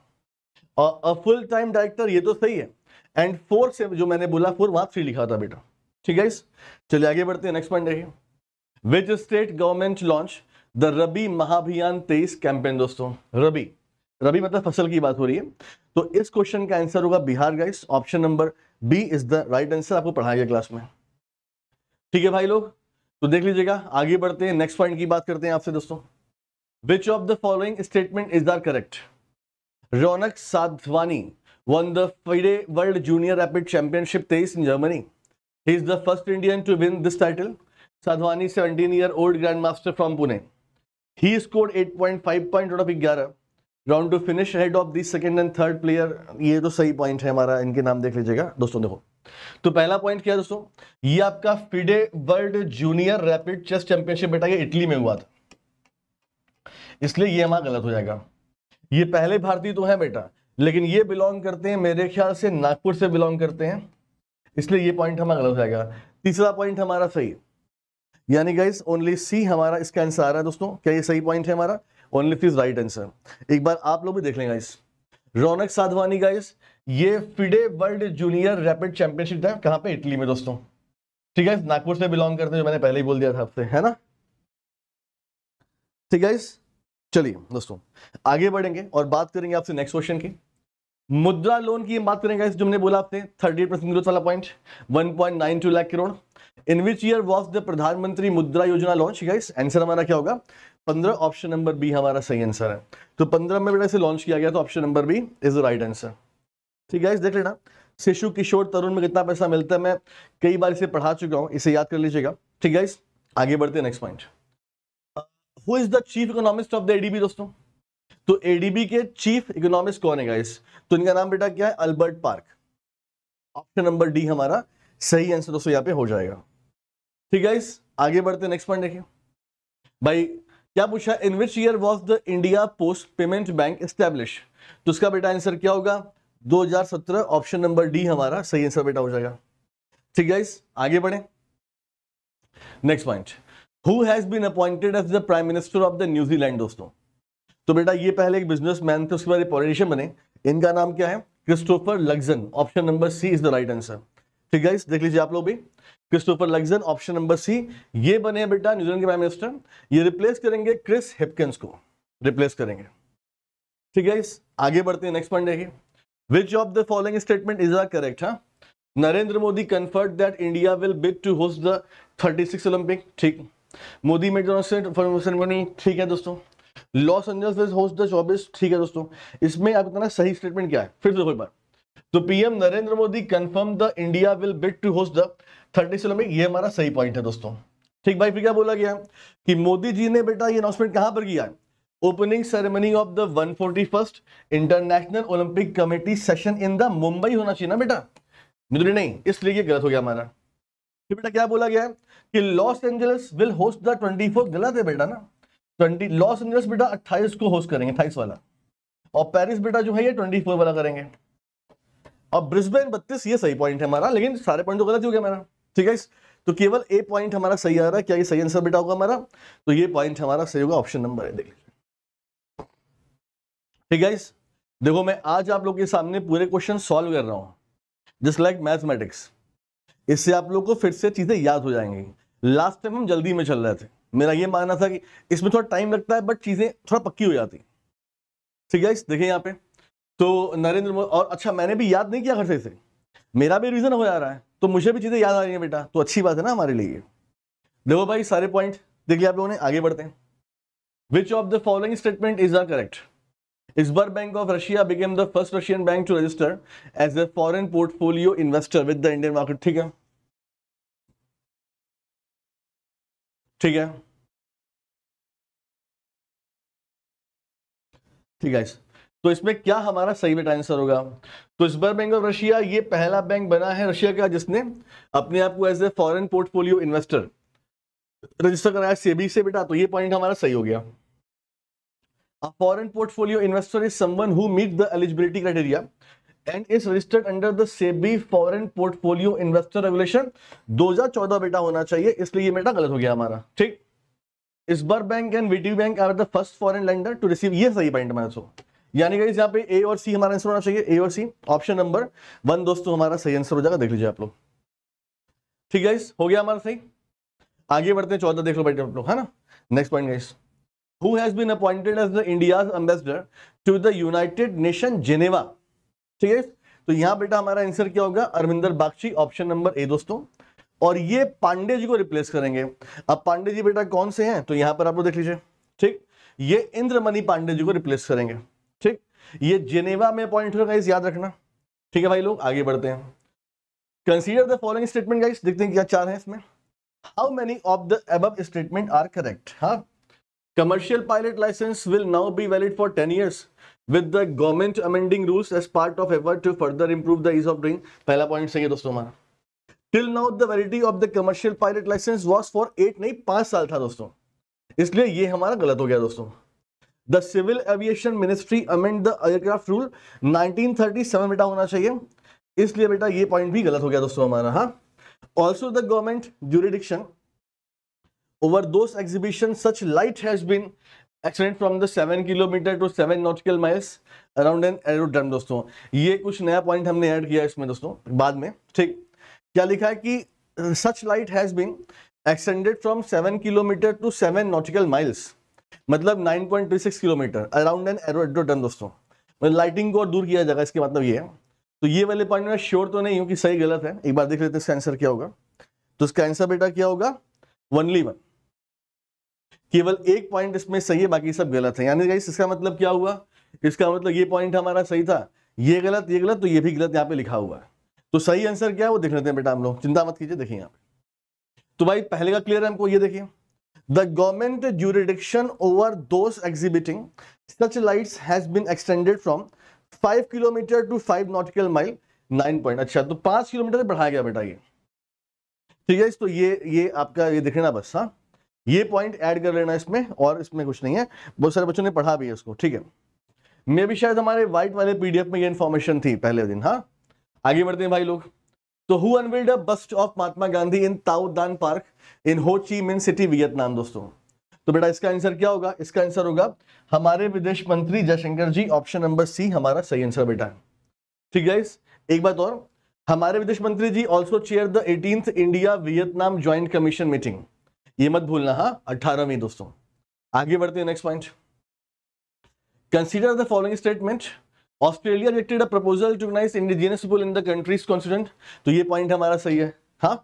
फुल टाइम डायरेक्टर ये तो सही है एंड फोर से जो मैंने बोला फोर वहां थ्री लिखा था बेटा ठीक है चलिए आगे बढ़ते हैं नेक्स्ट पॉइंट देखिए which state government launch the Rabi Mahabhiyan तेईस कैंपेन दोस्तों रबी रबी मतलब फसल की बात हो रही है तो इस क्वेश्चन का आंसर होगा Bihar guys option number B is the right answer आपको पढ़ाएगा क्लास में ठीक है भाई लोग तो देख लीजिएगा आगे बढ़ते हैं नेक्स्ट पॉइंट की बात करते हैं आपसे दोस्तों which of the following statement is are correct Raunak Sadhwani won the FIDE World Junior Rapid Championship 23 in Germany. He is the first Indian to win this title. Sadhwani, 17-year-old grandmaster from Pune. He scored 8.5 points out of 11. Round to finish head of the second and third player ये तो सही पॉइंट है हमारा इनके नाम देख लीजिएगा दोस्तों देखो तो पहला पॉइंट क्या है दोस्तों ये आपका FIDE world junior rapid chess championship बेटा ये इटली में हुआ था इसलिए ये हमारा गलत हो जाएगा ये पहले भारतीय तो है बेटा लेकिन ये बिलोंग करते हैं मेरे ख्याल से नागपुर से बिलोंग करते हैं इसलिए ये पॉइंट हमारा गलत हो जाएगा तीसरा पॉइंट हमारा सही यानी गाइस ओनली सी हमारा इसका आंसर आ रहा है दोस्तों क्या ये सही पॉइंट है हमारा only C is right answer एक बार आप लोग भी देख लें गाइस रौनक साधवानी गाइस ये FIDE world junior rapid championship है कहाँ पे इटली में दोस्तों ठीक है नागपुर से बिलोंग करते हैं जो मैंने पहले ही बोल दिया था आपसे है ना ठीक है चलिए दोस्तों आगे बढ़ेंगे और बात करेंगे आपसे नेक्स्ट क्वेश्चन की मुद्रा लोन की बात करेंगे जो हमने बोला आपने थर्टी परसेंट ग्रोथ वाला point one point nine two lakh crore in which year was the Pradhan Mantri Mudra योजना लॉन्च गाइस आंसर हमारा क्या होगा पंद्रह ऑप्शन नंबर बी हमारा सही आंसर है तो पंद्रह में बेटा इसे लॉन्च किया गया तो option number B is the right answer ठीक है देख लेना शिशु किशोर तरुण में कितना पैसा मिलता है मैं कई बार इसे पढ़ा चुका हूं इसे याद कर लीजिएगा ठीक है आगे बढ़ते हैं next point who is the chief economist of the ADB दोस्तों तो एडीबी के चीफ इकोनॉमिस्ट कौन है गाइस तो इनका नाम बेटा क्या है Albert Park option number D हमारा सही आंसर दोस्तों यहां पे हो जाएगा ठीक है आगे बढ़ते हैं नेक्स्ट पॉइंट देखिए भाई क्या पूछा in which year was the India post payment bank establish तो उसका बेटा आंसर क्या होगा 2017 ऑप्शन नंबर डी हमारा सही आंसर बेटा हो जाएगा ठीक है आगे बढ़े next point who has been appointed as the prime minister of the New Zealand दोस्तों तो बेटा ये पहले एक बिजनेसमैन थे उसके बाद पॉलिटिशियन बने इनका नाम क्या है Christopher Luxon option number C is the right answer ठीक है देख लीजिए आप लोग भी Christopher Luxon option number C ये बने बेटा न्यूजीलैंड के प्राइम मिनिस्टर ये रिप्लेस करेंगे क्रिस हिपकिंस को रिप्लेस करेंगे ठीक है आगे बढ़ते हैं नेक्स्ट पॉइंट देखिए which of the following statement is are correct हाँ Narendra Modi confirmed that India will bid to host the thirty six Olympic ठीक मोदी मेट्रो फॉर्मेशन बनी ठीक है दोस्तों Los Angeles will host the चौबीस ठीक है दोस्तों इसमें आप इतना सही स्टेटमेंट क्या है फिर से बार तो PM Narendra Modi confirm the India will bid to host the thirty Olympic ये हमारा सही पॉइंट है दोस्तों ठीक भाई फिर क्या बोला गया कि मोदी जी ने बेटा ये अनाउंसमेंट कहां पर किया है opening ceremony of the one forty first international Olympic committee session in the Mumbai होना चाहिए ना बेटा मित्र तो नहीं इसलिए ये गलत हो गया हमारा फिर बेटा क्या बोला गया है कि Los Angeles will host the twenty fourth गलत है बेटा ना ट्वेंटी लॉस एंजल्स बेटा अट्ठाईस को होस्ट करेंगे अट्ठाईस वाला और पेरिस बेटा जो है ये ट्वेंटी फोर वाला करेंगे और ब्रिस्बेन बत्तीस ये सही पॉइंट है हमारा लेकिन सारे पॉइंट तो गलत हो गया मेरा ठीक है तो केवल ए पॉइंट हमारा सही आ रहा है क्या ये सही आंसर बेटा होगा हमारा तो ये पॉइंट हमारा सही होगा ऑप्शन नंबर है देख ठीक है देखो मैं आज आप लोग के सामने पूरे क्वेश्चन सॉल्व कर रहा हूं जस्ट लाइक मैथमेटिक्स इससे आप लोग को फिर से चीज़ें याद हो जाएंगी लास्ट टाइम हम जल्दी में चल रहे थे मेरा ये मानना था कि इसमें थोड़ा टाइम लगता है बट चीज़ें थोड़ा पक्की हो जाती ठीक है देखिए यहाँ पे तो नरेंद्र मोदी और अच्छा मैंने भी याद नहीं किया घर से इसे मेरा भी रीज़न हो जा रहा है तो मुझे भी चीज़ें याद आ रही हैं बेटा तो अच्छी बात है ना हमारे लिए देखो भाई सारे पॉइंट देखिए आप लोगों ने आगे बढ़ते हैं which of the following statement is are correct Sber bank of Russia became the first Russian bank to register as a foreign portfolio investor with the Indian market ठीक है ठीक है ठीक है तो इसमें क्या हमारा सही बेटा आंसर होगा तो इस बार बैंक ऑफ रशिया ये पहला बैंक बना है रशिया का जिसने अपने आप को as a foreign portfolio investor register कराया सेबी से बेटा तो ये पॉइंट हमारा सही हो गया A foreign portfolio investor is someone who meets the eligibility criteria and is registered under the SEBI Foreign Portfolio Investor Regulation 2014 बेटा होना चाहिए इसलिए ये बेटा गलत हो गया हमारा ठीक Sber bank and VTB bank are the first foreign lender to receive ये सही पॉइंट हमारा सो यानी कि यहाँ पे ए और सी हमारा आंसर होना चाहिए ए और सी ऑप्शन नंबर वन दोस्तों हमारा सही आंसर हो जाएगा देख लीजिए आप लोग ठीक है हो गया हमारा सही आगे बढ़ते हैं चौदह देख लो बेटे आप लोग है ना next point guys who has been appointed as the India's ambassador to the United Nation Geneva. ठीक है तो यहां बेटा हमारा आंसर क्या होगा Arvinder Bagchi option number A दोस्तों और ये पांडे जी को रिप्लेस करेंगे अब पांडे जी बेटा कौन से हैं तो यहां पर आप लोग देख लीजिए ठीक ये इंद्रमणि पांडे जी को रिप्लेस करेंगे ठीक ये जेनेवा में अपॉइंट होगा गाइस याद रखना ठीक है भाई लोग आगे बढ़ते हैं consider the following statement guys देखते हैं क्या चार है इसमें हाउ मेनी ऑफ द अब स्टेटमेंट आर करेक्ट हाँ Commercial pilot license will now be valid for 10 years with the government amending rules as part of effort to further improve the ease of doing. पहला पॉइंट सही है दोस्तों हमारा till now the validity of the commercial pilot license was for eight नहीं पांच साल था दोस्तों इसलिए ये हमारा गलत हो गया दोस्तों the civil aviation ministry amend the aircraft rule 1937 बेटा होना चाहिए इसलिए बेटा ये पॉइंट भी गलत हो गया दोस्तों हमारा हाँ also the government jurisdiction Over those exhibition such light has been extend from the seven kilometer to seven nautical miles around an aerodrome दोस्तों ये कुछ नया पॉइंट हमने ऐड किया इसमें दोस्तों बाद में ठीक क्या लिखा है कि such light has been extended from seven kilometer to seven nautical miles मतलब nine point three six kilometer around an aerodrome दोस्तों मतलब लाइटिंग को और दूर किया जाएगा इसके मतलब ये है तो ये वाले पॉइंट में श्योर तो नहीं हूँ कि सही गलत है एक बार देख लेते हैं इसका आंसर क्या होगा तो इसका आंसर बेटा क्या होगा वनली वन केवल एक पॉइंट इसमें सही है बाकी सब गलत है यानी गाइस इसका मतलब क्या हुआ इसका मतलब ये पॉइंट हमारा सही था ये गलत ये गलत तो ये भी गलत यहाँ पे लिखा हुआ है तो सही आंसर क्या है वो देख लेते हैं बेटा हम लोग चिंता मत कीजिए देखिए यहाँ पे तो भाई पहले का क्लियर है हमको ये देखिए the government jurisdiction over those exhibiting such light has been extended from five kilometer to five nautical mile nine point अच्छा तो पांच किलोमीटर बढ़ाया गया बेटा ये ठीक है तो ये ये आपका ये ना बस हाँ ये पॉइंट ऐड कर लेना इसमें और इसमें कुछ नहीं है बहुत सारे बच्चों ने पढ़ा भी है उसको ठीक है मे भी शायद हमारे व्हाइट वाले पीडीएफ में ये इन्फॉर्मेशन थी पहले दिन हाँ आगे बढ़ते हैं भाई लोग तो who unveiled a bust of Mahatma Gandhi in Tao Dan park in Ho Chi Minh City Vietnam दोस्तों तो बेटा इसका आंसर क्या होगा इसका आंसर होगा हमारे विदेश मंत्री Jaishankar ji option number C हमारा सही आंसर बेटा ठीक है एक बात और हमारे विदेश मंत्री जी also chair the eighteen India Vietnam joint commission meeting ये मत भूलना हाँ अठारहवीं दोस्तों आगे बढ़ते हैं next point consider the following statement Australia related a proposal to nice indigenous people in the country's constituent तो ये पॉइंट हमारा सही है हाँ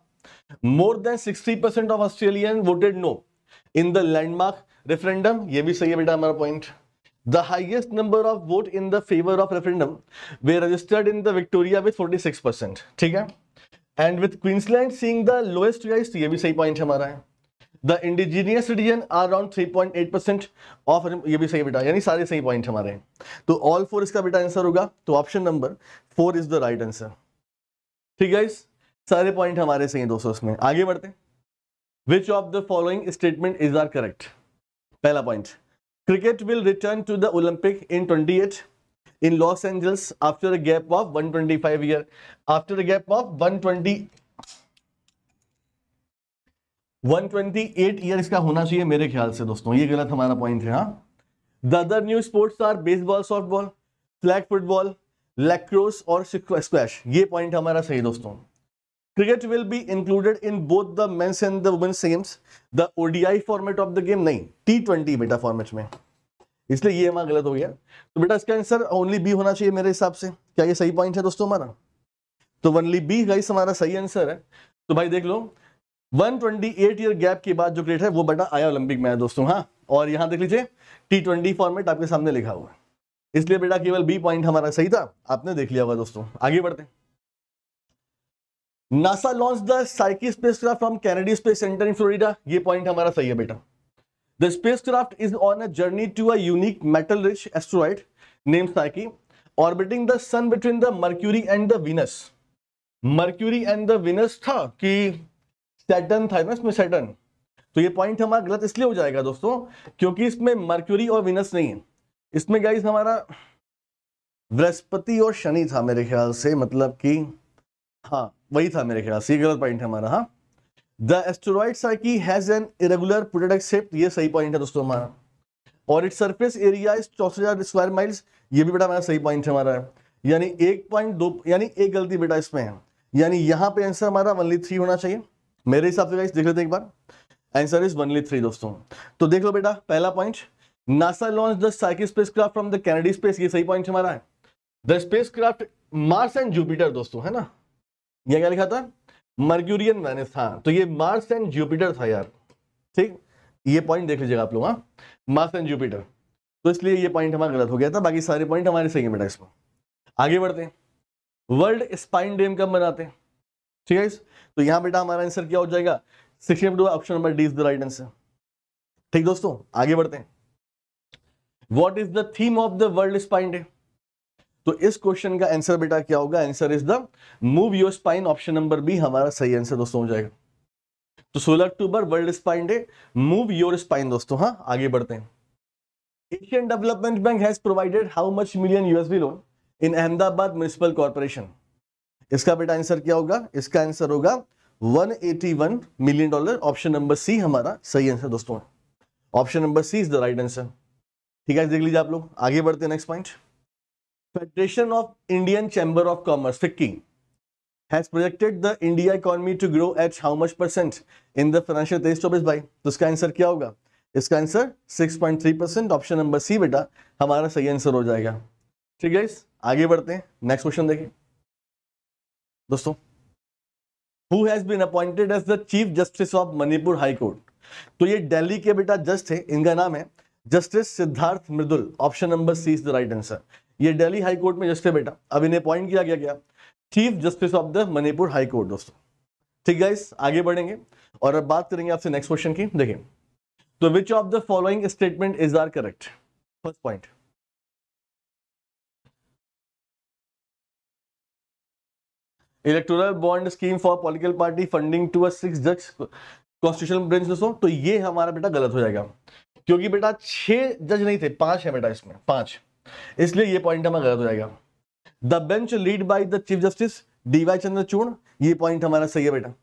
more than sixty percent of Australian voted no in the landmark referendum ये भी सही है बेटा हमारा point the highest number of vote in the favor of referendum were registered in the Victoria with 46 percent. ठीक है And with Queensland seeing the lowest, lowest तो ये भी सही point हमारा है the indigenous citizen are around 3.8 percent of ये भी सही बेटा यानी सारे सही पॉइंट हमारे हैं तो ऑल फोर इसका बेटा आंसर होगा तो option number four is the right answer ठीक है सारे पॉइंट हमारे सही हैं दोस्तों इसमें आगे बढ़ते हैं which of the following statement is are correct पहला point cricket will return to the Olympic in twenty eight in Los Angeles after a gap of 125 year after a gap of 120 128 years का होना चाहिए मेरे ख्याल से दोस्तों ये गलत हमारा पॉइंट है हाँ the other new sports are baseball softball flag football lacrosse और स्क्वैश ये पॉइंट हमारा सही दोस्तों cricket will be included in both the men's and the women's games the ODI format of the game नहीं टी ट्वेंटी बेटा फॉर्मेट में इसलिए ये हमारा गलत हो गया तो बेटा इसका आंसर ओनली बी होना चाहिए मेरे हिसाब से क्या ये सही पॉइंट है दोस्तों हमारा तो ओनली बी गाइस हमारा सही आंसर है तो भाई देख लो 128 ईयर गैप के बाद जो क्रिकेट है वो बेटा आया ओलंपिक में है दोस्तों हाँ और यहाँ देख लीजिए टी ट्वेंटी फॉर्मेट आपके सामने लिखा हुआ है इसलिए बेटा केवल बी पॉइंट हमारा सही था आपने देख लिया होगा दोस्तों आगे बढ़ते NASA launch the Psyche space craft from Kennedy Space Center in Florida ये पॉइंट हमारा सही है बेटा the space craft is on a journey to a unique metal rich asteroid name Psyche orbiting the sun between the Mercury and the Venus Mercury and the Venus था कि सेटन था ना इसमें सेटन तो ये पॉइंट हमारा गलत इसलिए हो जाएगा दोस्तों क्योंकि इसमें मर्क्यूरी और विनस नहीं है इसमें गाइस हमारा बृहस्पति और शनि था मेरे ख्याल से मतलब कि हाँ वही था मेरे ख्याल से ये गलत पॉइंट है हमारा हाँ the asteroid Psyche has an irregular product shape ये सही पॉइंट है दोस्तों हमारा और इट्स सर्फेस एरिया इस चौसठ हजार स्क्वायर माइल्स ये भी बेटा हमारा सही पॉइंट है हमारा यानी एक पॉइंट दो यानी एक गलती बेटा इसमें है यानी यहाँ पे आंसर हमारा वनली थ्री होना चाहिए मेरे हिसाब से देख लेते एक बार आंसर इज वनली थ्री दोस्तों तो देख लो बेटा पहला पॉइंट नासा लॉन्च द साइकिल space craft from the Kennedy space ये सही पॉइंट हमारा है the space craft Mars and Jupiter दोस्तों है ना ये क्या लिखा था मर्क्यूरियन वेनिस था तो ये मार्स एंड जुपिटर था यार ठीक ये पॉइंट देख लीजिएगा आप लोग हाँ मार्स एंड जुपिटर तो इसलिए ये पॉइंट हमारा गलत हो गया था बाकी सारे पॉइंट हमारे सही है बेटा इसमें आगे बढ़ते हैं वर्ल्ड स्पाइन डेम कब बनाते हैं ठीक है तो यहां बेटा हमारा आंसर क्या हो जाएगा sixty two option number D is the right answer ठीक दोस्तों आगे बढ़ते हैं what is the theme of the world spine day तो इस क्वेश्चन का आंसर बेटा क्या होगा answer is the move your spine option number B हमारा सही आंसर दोस्तों हो जाएगा तो 16 अक्टूबर world spine day move your spine दोस्तों हाँ आगे बढ़ते हैं Asian development Bank has provided how much million USD loan in Ahmedabad municipal corporation इसका बेटा आंसर क्या होगा इसका आंसर होगा 181 million dollar option number C हमारा सही आंसर दोस्तों option number C is the right answer ठीक है देख लीजिए आप लोग आगे बढ़ते next point federation of Indian chamber of commerce FICCI has projected the India economy to grow at how much percent in the financial तेईस चौबीस बाई तो इसका आंसर क्या होगा इसका answer 6.3 percent option number C बेटा हमारा सही आंसर हो जाएगा ठीक है आगे बढ़ते हैं नेक्स्ट क्वेश्चन देखिए दोस्तों who has been appointed as the chief justice of Manipur high court तो ये दिल्ली के बेटा जस्ट है इनका नाम है justice Siddharth Mridul option number C is the right answer ये दिल्ली हाई कोर्ट में जस्ट है बेटा अब इन्हें अपॉइंट किया गया क्या chief justice of the Manipur high court दोस्तों ठीक गाइस आगे बढ़ेंगे और अब बात करेंगे आपसे नेक्स्ट क्वेश्चन की देखिए तो which of the following statement is are correct first point electoral bond scheme for political party funding to a जज कॉन्स्टिट्यूशन ब्रेंच दोस्तों तो ये हमारा बेटा गलत हो जाएगा क्योंकि बेटा छह जज नहीं थे पांच है बेटा इसमें पांच इसलिए ये पॉइंट हमारा गलत हो जाएगा the bench lead by the chief justice DY Chandrachud ये पॉइंट हमारा सही है बेटा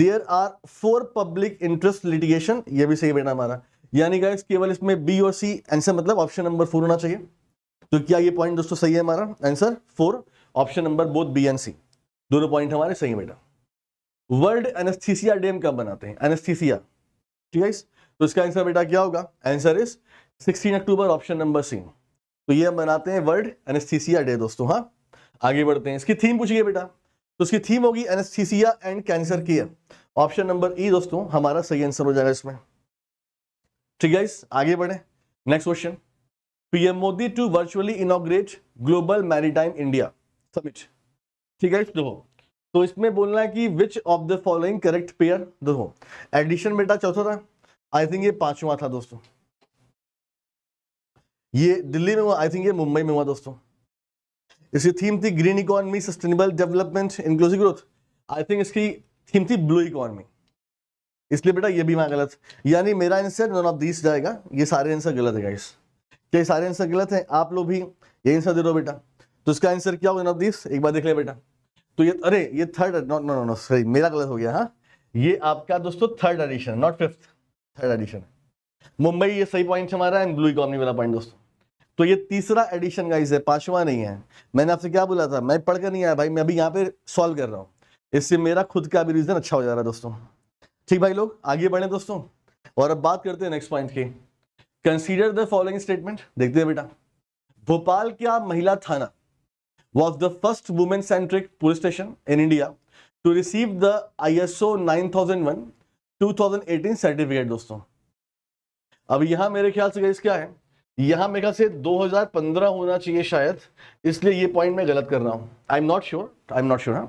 there are four public interest litigation ये भी सही बेटा हमारा यानी गाइस केवल इसमें बी और सी आंसर मतलब ऑप्शन नंबर फोर होना चाहिए तो क्या ये पॉइंट दोस्तों सही है हमारा answer four option number both B and C दोनों पॉइंट हमारे सही बेटा वर्ल्ड एनेस्थीसिया डेम कब बनाते हैं एनेस्थीसिया ठीक है तो इसका आंसर बेटा क्या होगा आंसर इज 16 अक्टूबर ऑप्शन नंबर सी तो ये हम बनाते हैं वर्ल्ड एनेस्थीसिया डे दोस्तों हाँ आगे बढ़ते हैं इसकी थीम पूछिए बेटा तो इसकी थीम होगी anaesthesia and cancer care option number E दोस्तों हमारा सही आंसर हो जाएगा इसमें ठीक है आगे बढ़े next question PM Modi to virtually inaugurate global maritime India summit ठीक है देखो तो इसमें बोलना है कि which of the following correct pair देखो एडिशन बेटा चौथा था आई थिंक ये पांचवा था दोस्तों ये दिल्ली में हुआ आई थिंक ये मुंबई में हुआ दोस्तों इसकी थीम थी green economy sustainable development inclusive growth I think इसकी थीम थी ब्लू इकोनॉमी इसलिए बेटा ये भी मैं गलत यानी मेरा आंसर नॉन ऑफ दिस जाएगा ये सारे आंसर गलत है गाइस क्या सारे आंसर गलत है आप लोग भी ये आंसर दे दो बेटा तो इसका आंसर क्या होगा नॉन ऑफ दिस एक बार देख ले बेटा तो ये अरे ये third no no no sorry मेरा गलत हो गया हाँ ये आपका दोस्तों third edition not fifth third edition Mumbai ये सही पॉइंट हमारा एंड ब्लू इकॉनमी वाला पॉइंट दोस्तों तो ये तीसरा एडिशन का इसे पांचवा नहीं है मैंने आपसे क्या बोला था मैं पढ़कर नहीं आया भाई मैं अभी यहाँ पे सॉल्व कर रहा हूँ इससे मेरा खुद का भी रीजन अच्छा हो जा रहा है दोस्तों ठीक भाई लोग आगे बढ़े दोस्तों और अब बात करते हैं नेक्स्ट पॉइंट की कंसिडर द फॉलोइंग स्टेटमेंट देखते हैं बेटा भोपाल क्या महिला थाना was the first women-centric police station in India to receive the ISO 9001 2018 dosto ab yahan mere मेरे ख्याल guys kya hai यहां मेरे से 2015 होना चाहिए शायद इसलिए ये पॉइंट मैं गलत कर रहा हूं I am not sure I am not sure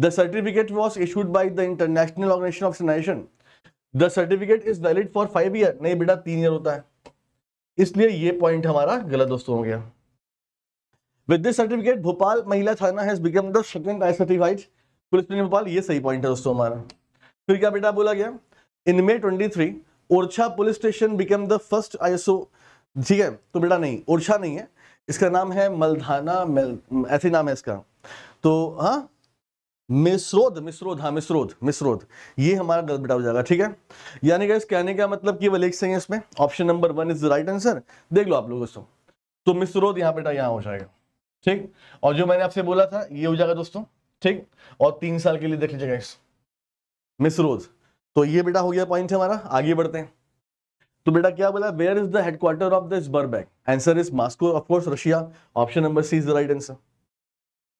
the certificate was issued by the international organisation of nation the certificate is valid for five year नहीं बेटा तीन ईयर होता है इसलिए ये पॉइंट हमारा गलत दोस्तों हो गया विद दिस सर्टिफिकेट भोपाल महिला थाना has become the second I certified police Bhopal ये सही पॉइंट है दोस्तों हमारा फिर क्या बेटा बोला गया in May twenty three Orchha police station become the first ISO ठीक है तो बेटा नहीं ओरछा नहीं है इसका नाम है मलधाना मेल ऐसे नाम है इसका तो हाँ मिसरोध मिसरोध हाँ मिसरोध मिसरोध ये हमारा गलत बेटा हो जाएगा ठीक है यानी कि कहने का मतलब कि वह सही है इसमें option number one is the right answer देख लो आप लोग दोस्तों तो मिसरोध यहाँ बेटा यहाँ हो जाएगा ठीक और जो मैंने आपसे बोला था ये हो जाएगा दोस्तों ठीक और तीन साल के लिए देख लीजिएगा इस मिस रोज तो ये बेटा हो गया पॉइंट हमारा आगे बढ़ते हैं तो बेटा क्या बोला where is the headquarter of this Sber bank answer is Moscow of course Russia option number C is the right answer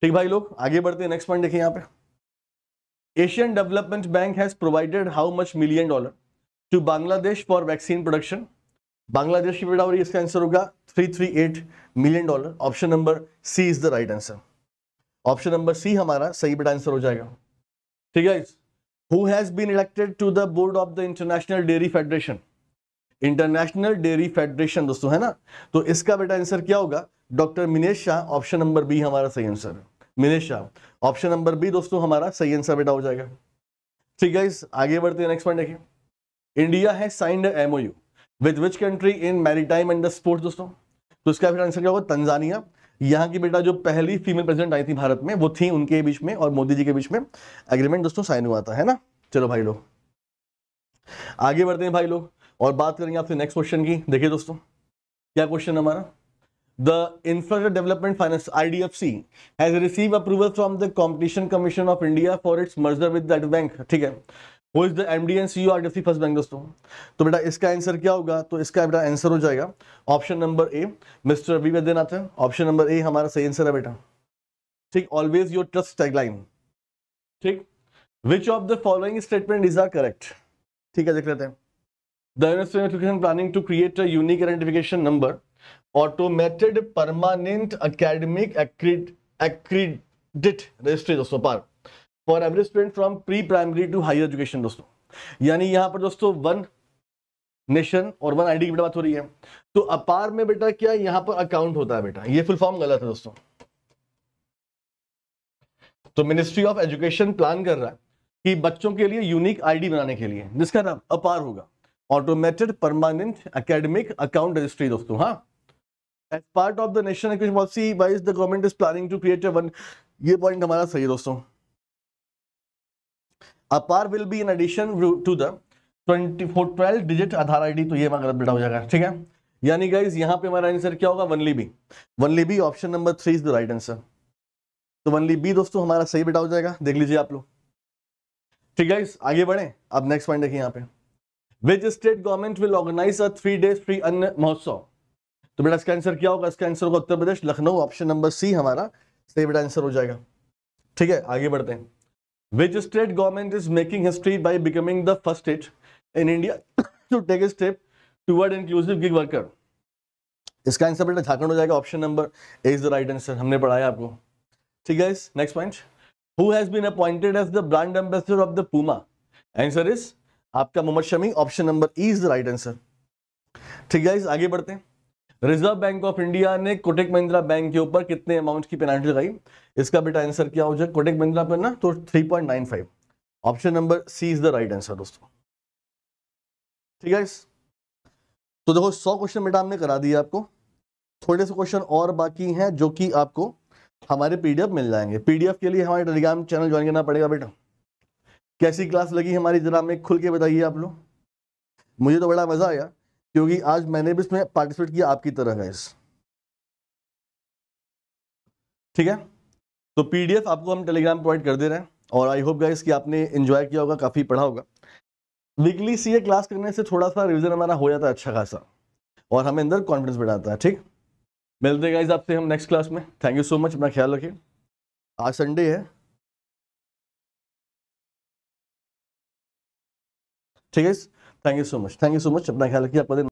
ठीक भाई लोग आगे बढ़ते हैं नेक्स्ट पॉइंट देखिए यहाँ पे Asian development Bank has provided how much million dollar to Bangladesh for vaccine production Bangladesh की बेटा और इसका आंसर होगा 338 million dollar option number C is the right answer option number C हमारा सही बेटा आंसर हो जाएगा ठीक है who has been elected to the board of the international dairy federation international dairy federation दोस्तों है ना तो इसका बेटा आंसर क्या होगा doctor Minesh Shah option number B हमारा सही answer Minesh Shah option number B दोस्तों हमारा सही आंसर बेटा हो जाएगा ठीक है आगे बढ़ते हैं नेक्स्ट पॉइंट देखिए इंडिया है signed MoU with which country in maritime and the sports दोस्तों तो इसका फिर आंसर क्या होगा तंजानिया यहाँ की बेटा जो पहली फीमेल प्रेसिडेंट आई थी भारत में वो थी उनके बीच में और मोदी जी के बीच में एग्रीमेंट दोस्तों साइन हुआ था है ना चलो भाई लोग आगे बढ़ते हैं भाई लोग और बात करेंगे आपसे नेक्स्ट क्वेश्चन की देखिए दोस्तों क्या क्वेश्चन हमारा the infrastructure development finance I D F C has receive approval from the competition commission of India for its merger with that bank ठीक है वो is the M D N C U R D first bank दोस्तों तो बेटा इसका आंसर क्या होगा तो इसका बेटा आंसर हो जाएगा option number A mister Ravi Vaidyanath है ऑप्शन नंबर ए हमारा सही आंसर है बेटा ठीक ऑलवेज योर ट्रस्ट टैगलाइन ठीक which of the following statement is are correct ठीक है देख लेते हैं the education planning to create a unique identification number automated permanent academic accredit registry दोस्तों park for every student from pre primary to higher education दोस्तों यानी यहां पर दोस्तों वन नेशन और वन आईडी की बात हो रही है तो अपार में बेटा क्या यहां पर अकाउंट होता है बेटा ये फुल फॉर्म गलत है दोस्तों तो मिनिस्ट्री ऑफ एजुकेशन प्लान कर रहा है कि बच्चों के लिए यूनिक आईडी बनाने के लिए जिसका नाम अपार होगा automated permanent academic account registry दोस्तों हाँ as part of the national education policy wise the government is planning to create one ये पॉइंट हमारा सही है दोस्तों APAAR will be in addition to the twenty four twelve digit Aadhaar ID तो ये हमारा गलत बेटा हो जाएगा ठीक है यानी गाइज यहाँ पे हमारा आंसर क्या होगा only B only B option number three is the right answer तो वनली बी दोस्तों हमारा सही बेटा हो जाएगा देख लीजिए आप लोग ठीक है आगे बढ़े अब नेक्स्ट पॉइंट देखिए यहाँ पे which state government will organize a three days free अन्न महोत्सव तो बेटा इसका आंसर क्या होगा इसका आंसर होगा Uttar Pradesh Lucknow option number C हमारा सही बेटा आंसर हो जाएगा ठीक है आगे बढ़ते हैं which state government is making history by becoming the first state in India to take a step toward inclusive gig worker? इसका आंसर बेटा झारखंड हो जाएगा option number A is the right answer हमने पढ़ाया आपको ठीक है next point who has been appointed as the brand ambassador of the Puma answer is आपका Mohammed Shami option number E is the right answer ठीक है आगे बढ़ते हैं रिजर्व बैंक ऑफ इंडिया ने कोटेक महिंद्रा बैंक के ऊपर कितने अमाउंट की पेनाल्टी लगाई इसका बेटा आंसर क्या हो जाए कोटेक महिंद्रा पर ना तो 3.95 option number C is the right answer दोस्तों ठीक है तो देखो सौ क्वेश्चन बेटा हमने करा दिया आपको थोड़े से क्वेश्चन और बाकी हैं जो कि आपको हमारे पीडीएफ मिल जाएंगे पीडीएफ के लिए हमारे टेलीग्राम चैनल ज्वाइन करना पड़ेगा बेटा कैसी क्लास लगी हमारी जरा हमें खुल के बताइए आप लोग मुझे तो बड़ा मज़ा आया क्योंकि आज मैंने भी इसमें पार्टिसिपेट किया आपकी तरह गैस ठीक है तो पीडीएफ आपको हम टेलीग्राम प्रोवाइड कर दे रहे हैं और आई होप गाइस कि आपने इन्जॉय किया होगा काफ़ी पढ़ा होगा वीकली सी क्लास करने से थोड़ा सा रिविजन हमारा हो जाता है अच्छा खासा और हमें अंदर कॉन्फिडेंस बढ़ाता है ठीक मिलते हैं गाइज आपसे हम नेक्स्ट क्लास में थैंक यू सो मच अपना ख्याल रखिए आज संडे है ठीक है thank you so much thank you so much अपना ख्याल रखिए आपका दिन